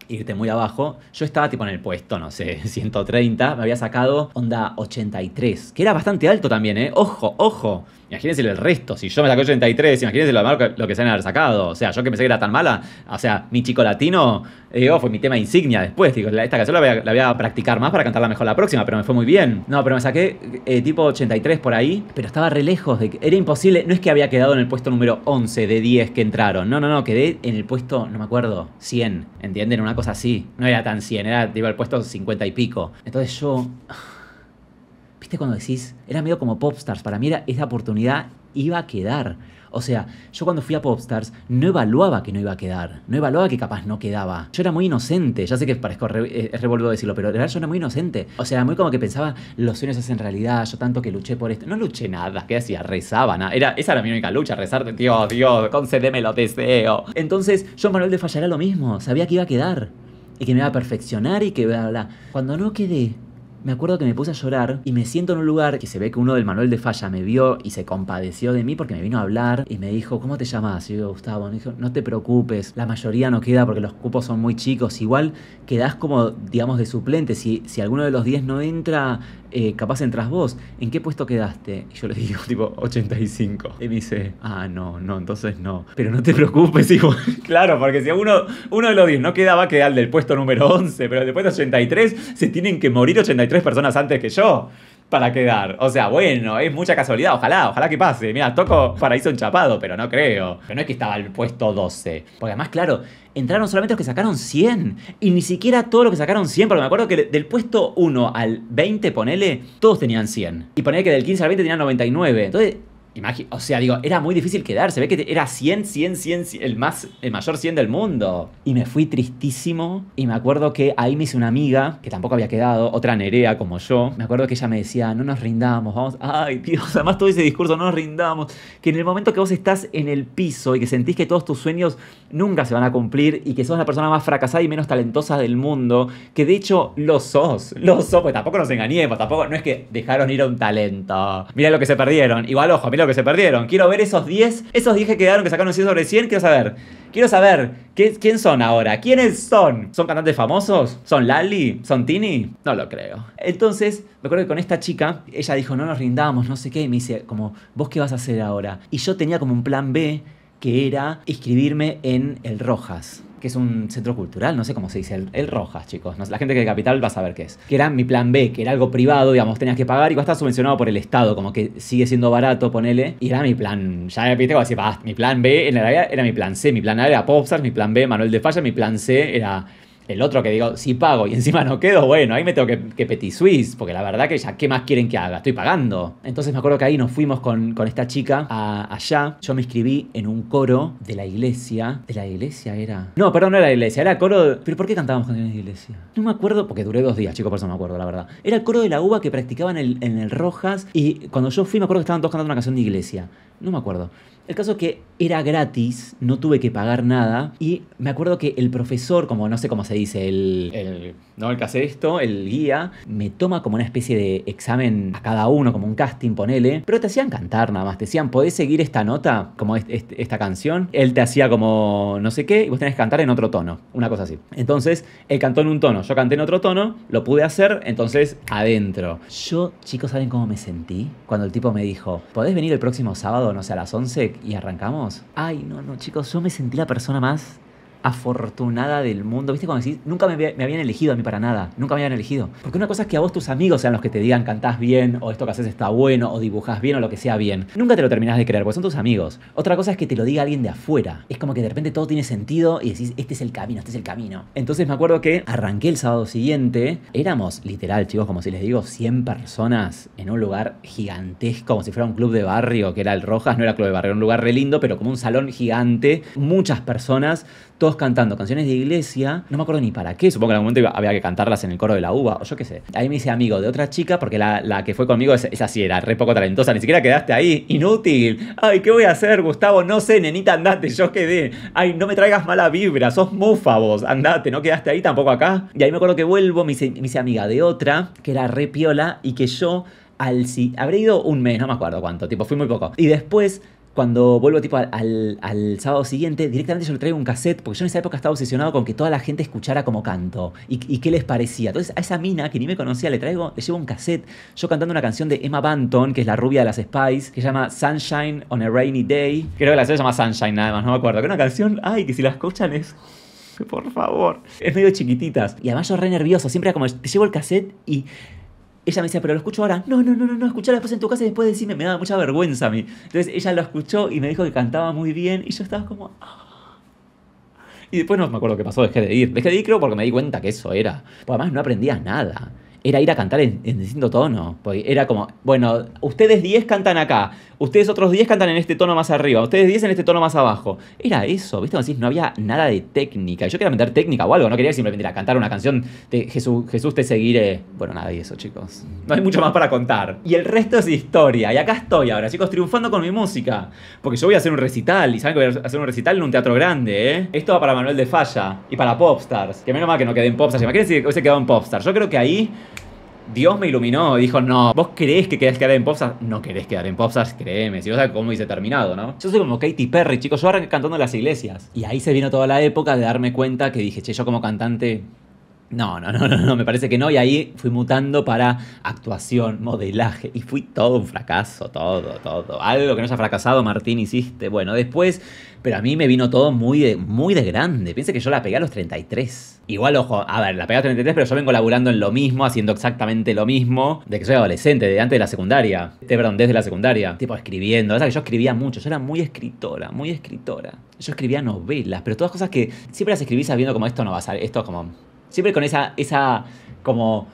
irte muy abajo, yo estaba tipo en el puesto, no sé, 130, [laughs] me había sacado onda 83, que era bastante alto también, ¿eh? Ojo, ojo. Imagínense el resto, si yo me saqué 83, imagínense lo, malo que, lo que se me sacado. O sea, yo que pensé que era tan mala, o sea, mi chico latino, digo, fue mi tema insignia después. Digo, esta canción la voy, a, practicar más para cantarla mejor la próxima, pero me fue muy bien. No, pero me saqué eh, tipo 83 por ahí, pero estaba re lejos de que era imposible. No es que había quedado en el puesto número 11 de 10 que entraron, no, no, no, quedé en el puesto, no me acuerdo, 100, ¿entienden? Una cosa así. No era tan 100, era, iba el puesto 50 y pico. Entonces yo... [sighs] ¿Viste cuando decís? Era medio como Popstars. Para mí era, esa oportunidad iba a quedar. O sea, yo cuando fui a Popstars no evaluaba que no iba a quedar, no evaluaba que capaz no quedaba. Yo era muy inocente, ya sé que parezco re, eh, decirlo, pero de verdad yo era muy inocente. O sea, muy como que pensaba, los sueños se hacen realidad, yo tanto que luché por esto. No luché nada, ¿qué hacía? Rezaba, nada. Era, esa era mi única lucha, rezarte, Dios, Dios, concédeme lo deseo. Entonces, yo Manuel de Fallará lo mismo, sabía que iba a quedar y que me iba a perfeccionar y que bla, bla. Cuando no quedé, me acuerdo que me puse a llorar y me siento en un lugar que se ve que uno del manual de falla me vio y se compadeció de mí porque me vino a hablar y me dijo, ¿cómo te llamas? Y yo, Gustavo, me dijo, no te preocupes, la mayoría no queda porque los cupos son muy chicos, igual quedás como, digamos, de suplente, si, si alguno de los 10 no entra, eh, capaz entras vos, ¿en qué puesto quedaste? Y yo le digo, [laughs] tipo, 85. Y dice, ah, no, no, entonces no. Pero no te preocupes, hijo. [laughs] claro, porque si uno, uno de los 10 no quedaba, quedar al del puesto número 11, pero después de 83 se tienen que morir 83 personas antes que yo para quedar. O sea, bueno, es mucha casualidad, ojalá, ojalá que pase. Mira, toco paraíso enchapado, pero no creo. Pero no es que estaba el puesto 12. Porque además, claro, entraron solamente los que sacaron 100. Y ni siquiera todos los que sacaron 100, porque me acuerdo que del puesto 1 al 20, ponele, todos tenían 100. Y ponele que del 15 al 20 tenían 99. Entonces, o sea, digo, era muy difícil quedar. Se ve que era 100, 100, 100, el, más, el mayor 100 del mundo. Y me fui tristísimo. Y me acuerdo que ahí me hice una amiga, que tampoco había quedado, otra nerea como yo. Me acuerdo que ella me decía, no nos rindamos, vamos. Ay, Dios, [laughs] además todo ese discurso, no nos rindamos. Que en el momento que vos estás en el piso y que sentís que todos tus sueños nunca se van a cumplir y que sos la persona más fracasada y menos talentosa del mundo, que de hecho lo sos, lo sos, pues tampoco nos engañemos, tampoco, no es que dejaron ir a un talento. Mira lo que se perdieron. Igual, ojo, mira que se perdieron. Quiero ver esos 10, esos 10 que quedaron que sacaron 100 sobre 100, quiero saber. Quiero saber, ¿quién son ahora? ¿Quiénes son? ¿Son cantantes famosos? ¿Son Lali? ¿Son Tini? No lo creo. Entonces, me acuerdo que con esta chica, ella dijo, no nos rindamos, no sé qué, y me dice, como, ¿vos qué vas a hacer ahora? Y yo tenía como un plan B, que era inscribirme en el Rojas que es un centro cultural, no sé cómo se dice, el, Rojas, chicos. la gente que de Capital va a saber qué es. Que era mi plan B, que era algo privado, digamos, tenías que pagar y va a subvencionado por el Estado, como que sigue siendo barato, ponele. Y era mi plan, ya me a decir, mi plan B en la realidad era mi plan C, mi plan A era Popstars, mi plan B Manuel de Falla, mi plan C era el otro que digo, si pago y [laughs] encima no quedo, bueno, ahí me tengo que, que petit porque la verdad que ya, ¿qué más quieren que haga? Estoy pagando. Entonces me acuerdo que ahí nos fuimos con, esta chica allá. Yo me inscribí en un coro de la iglesia. ¿De la iglesia era? No, perdón, no era la iglesia, era coro. De... ¿Pero por qué cantábamos canciones de iglesia? No me acuerdo, porque duré dos días, chicos, por eso no me acuerdo, la verdad. Era el coro de la uva que practicaban en el, en el Rojas y cuando yo fui me acuerdo que estaban todos cantando una canción de iglesia. No me acuerdo. El caso es que era gratis, no tuve que pagar nada. Y me acuerdo que el profesor, como no sé cómo se dice, el, ¿no? el que hace esto, el guía, me toma como una especie de examen a cada uno, como un casting, ponele. Pero te hacían cantar nada más. Te decían, ¿podés seguir esta nota? Como esta canción. Él te hacía como no sé qué y vos tenés que cantar en otro tono. Una cosa así. Entonces, él cantó en un tono, yo canté en otro tono, lo pude hacer, entonces adentro. Yo, chicos, ¿saben cómo me sentí? Cuando el tipo me dijo, ¿podés venir el próximo sábado, no sé, a las 11? y arrancamos. Ay, no, no, chicos, yo me sentí la persona más afortunada del mundo. ¿Viste cuando decís, nunca me, habían elegido a mí para nada? Nunca me habían elegido. Porque una cosa es que a vos tus amigos sean los que te digan cantás bien, o esto que haces está bueno, o dibujas bien, o lo que sea bien. Nunca te lo terminás de creer, porque son tus amigos. Otra cosa es que te lo diga alguien de afuera. Es como que de repente todo tiene sentido y decís, este es el camino, este es el camino. Entonces me acuerdo que arranqué el sábado siguiente. Éramos, literal, chicos, como si les digo, 100 personas en un lugar gigantesco, como si fuera un club de barrio, que era el Rojas, no era club de barrio, era un lugar re lindo, pero como un salón gigante. Muchas personas, todos cantando canciones de iglesia, no me acuerdo ni para qué, supongo que en algún momento había que cantarlas en el coro de la uva, o yo qué sé. Ahí me hice amigo de otra chica, porque la, que fue conmigo, esa así, era re poco talentosa, ni siquiera quedaste ahí, inútil. Ay, ¿qué voy a hacer, Gustavo? No sé, nenita, andate, yo quedé. Ay, no me traigas mala vibra, sos mufa andate, no quedaste ahí tampoco acá. Y ahí me acuerdo que vuelvo, me hice, amiga de otra, que era re piola, y que yo al si habré ido un mes, no me acuerdo cuánto, tipo, fui muy poco. Y después cuando vuelvo tipo al, sábado siguiente, directamente yo le traigo un cassette, porque yo en esa época estaba obsesionado con que toda la gente escuchara como canto y, qué les parecía. Entonces a esa mina que ni me conocía le traigo, llevo un cassette, yo cantando una canción de Emma Banton, que es la rubia de las Spice, que se llama Sunshine on a Rainy Day. Creo que la canción se llama Sunshine nada más, no me acuerdo. Que una canción, ay, que si la escuchan es... [laughs] Por favor. Es medio chiquititas. Y además yo re nervioso. Siempre era como, te llevo el cassette y ella me decía, pero lo escucho ahora. No, no, no, no, no, Escuchalo después en tu casa y después decime, me daba mucha vergüenza a mí. Entonces ella lo escuchó y me dijo que cantaba muy bien y yo estaba como... Ah". Y después no me acuerdo qué pasó, dejé de ir. Dejé de ir creo porque me di cuenta que eso era. Porque además no aprendía nada. Era ir a cantar en, distinto tono. Porque era como, bueno, ustedes 10 cantan acá, ustedes otros 10 cantan en este tono más arriba, ustedes 10 en este tono más abajo. Era eso, ¿viste? no había nada de técnica. Yo quería meter técnica o algo, no quería simplemente ir a cantar una canción de Jesús, Jesús te seguiré. Bueno, nada de eso, chicos. No hay mucho más para contar. Y el resto es historia. Y acá estoy ahora, chicos, triunfando con mi música. Porque yo voy a hacer un recital, y saben que voy a hacer un recital en un teatro grande, ¿eh? Esto va para Manuel de Falla y para Popstars. Que menos mal que no quedé en Popstars. Imagínense que hubiese quedado en Popstars. Yo creo que ahí Dios me iluminó y dijo, no, vos crees que querés quedar en Popstars, no querés quedar en Popstars, créeme, si vos sabés cómo hice terminado, ¿no? Yo soy como Katy Perry, chicos, yo arranqué cantando en las iglesias. Y ahí se vino toda la época de darme cuenta que dije, che, yo como cantante no, no, no, no, no, me parece que no. Y ahí fui mutando para actuación, modelaje. Y fui todo un fracaso, todo, todo. Algo que no haya fracasado, Martín, hiciste. Bueno, después, pero a mí me vino todo muy de, muy de grande. Piensa que yo la pegué a los 33. Igual, ojo, a ver, la pegué a los 33, pero yo vengo laburando en lo mismo, haciendo exactamente lo mismo, de que soy adolescente, de antes de la secundaria. De, este, perdón, desde la secundaria. Tipo, escribiendo. O sea, que yo escribía mucho. Yo era muy escritora, muy escritora. Yo escribía novelas, pero todas cosas que siempre las escribís sabiendo como esto no va a salir, esto como Siempre con esa, esa como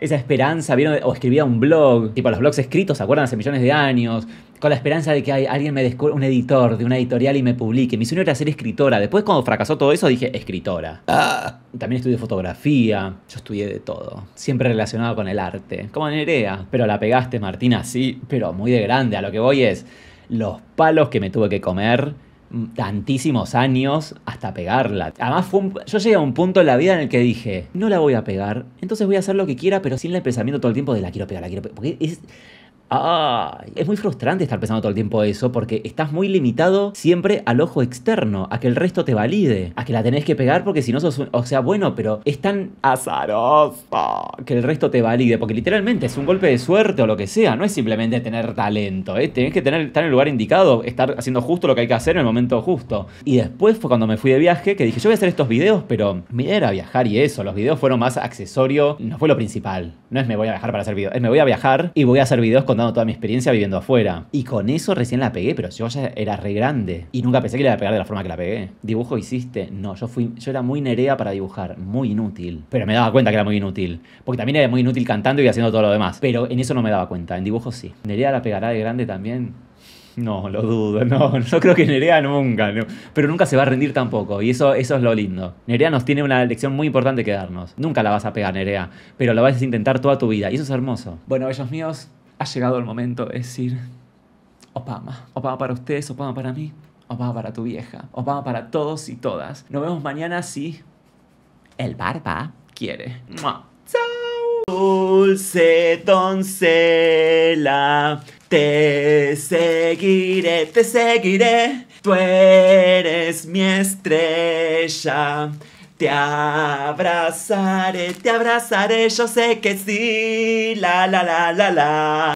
esa esperanza, ¿vieron? o escribía un blog, tipo los blogs escritos, ¿se acuerdan? Hace millones de años, con la esperanza de que alguien me descubra, un editor de una editorial y me publique. Mi sueño era ser escritora. Después cuando fracasó todo eso dije, escritora. Ah. También estudié fotografía, yo estudié de todo, siempre relacionado con el arte, como Nerea. Pero la pegaste, Martina, sí, pero muy de grande. A lo que voy es los palos que me tuve que comer tantísimos años hasta pegarla. Además, yo llegué a un punto en la vida en el que dije, no la voy a pegar, entonces voy a hacer lo que quiera, pero sin el pensamiento todo el tiempo de la quiero pegar, la quiero pegar. Porque es, es muy frustrante estar pensando todo el tiempo eso porque estás muy limitado siempre al ojo externo, a que el resto te valide, a que la tenés que pegar porque si no sos un... O sea, bueno, pero es tan azaroso que el resto te valide, porque literalmente es un golpe de suerte o lo que sea, no es simplemente tener talento, ¿eh? tenés que tener, estar en el lugar indicado, estar haciendo justo lo que hay que hacer en el momento justo. Y después fue cuando me fui de viaje que dije, yo voy a hacer estos videos, pero mi idea era viajar y eso, los videos fueron más accesorio, no fue lo principal, no es me voy a viajar para hacer videos, es me voy a viajar y voy a hacer videos con toda mi experiencia viviendo afuera. Y con eso recién la pegué, pero yo ya era re grande. Y nunca pensé que la iba a pegar de la forma que la pegué. ¿Dibujo hiciste? No, yo fui. Yo era muy nerea para dibujar, muy inútil. Pero me daba cuenta que era muy inútil. Porque también era muy inútil cantando y haciendo todo lo demás. Pero en eso no me daba cuenta. En dibujo sí. ¿Nerea la pegará de grande también? No, lo dudo, no, [laughs] no creo que Nerea nunca, pero nunca se va a rendir tampoco, y eso, eso es lo lindo. Nerea nos tiene una lección muy importante que darnos. Nunca la vas a pegar, Nerea, pero la vas a intentar toda tu vida, y eso es hermoso. Bueno, ellos míos, ha llegado el momento de decir, Opama, Opama para ustedes, Opama para mí, Opama para tu vieja, Opama para todos y todas. Nos vemos mañana si el barba quiere. Dulce doncella, te seguiré, te seguiré. Tú eres mi estrella. Te abrazaré, te abrazaré, yo sé que sí, la la la la la.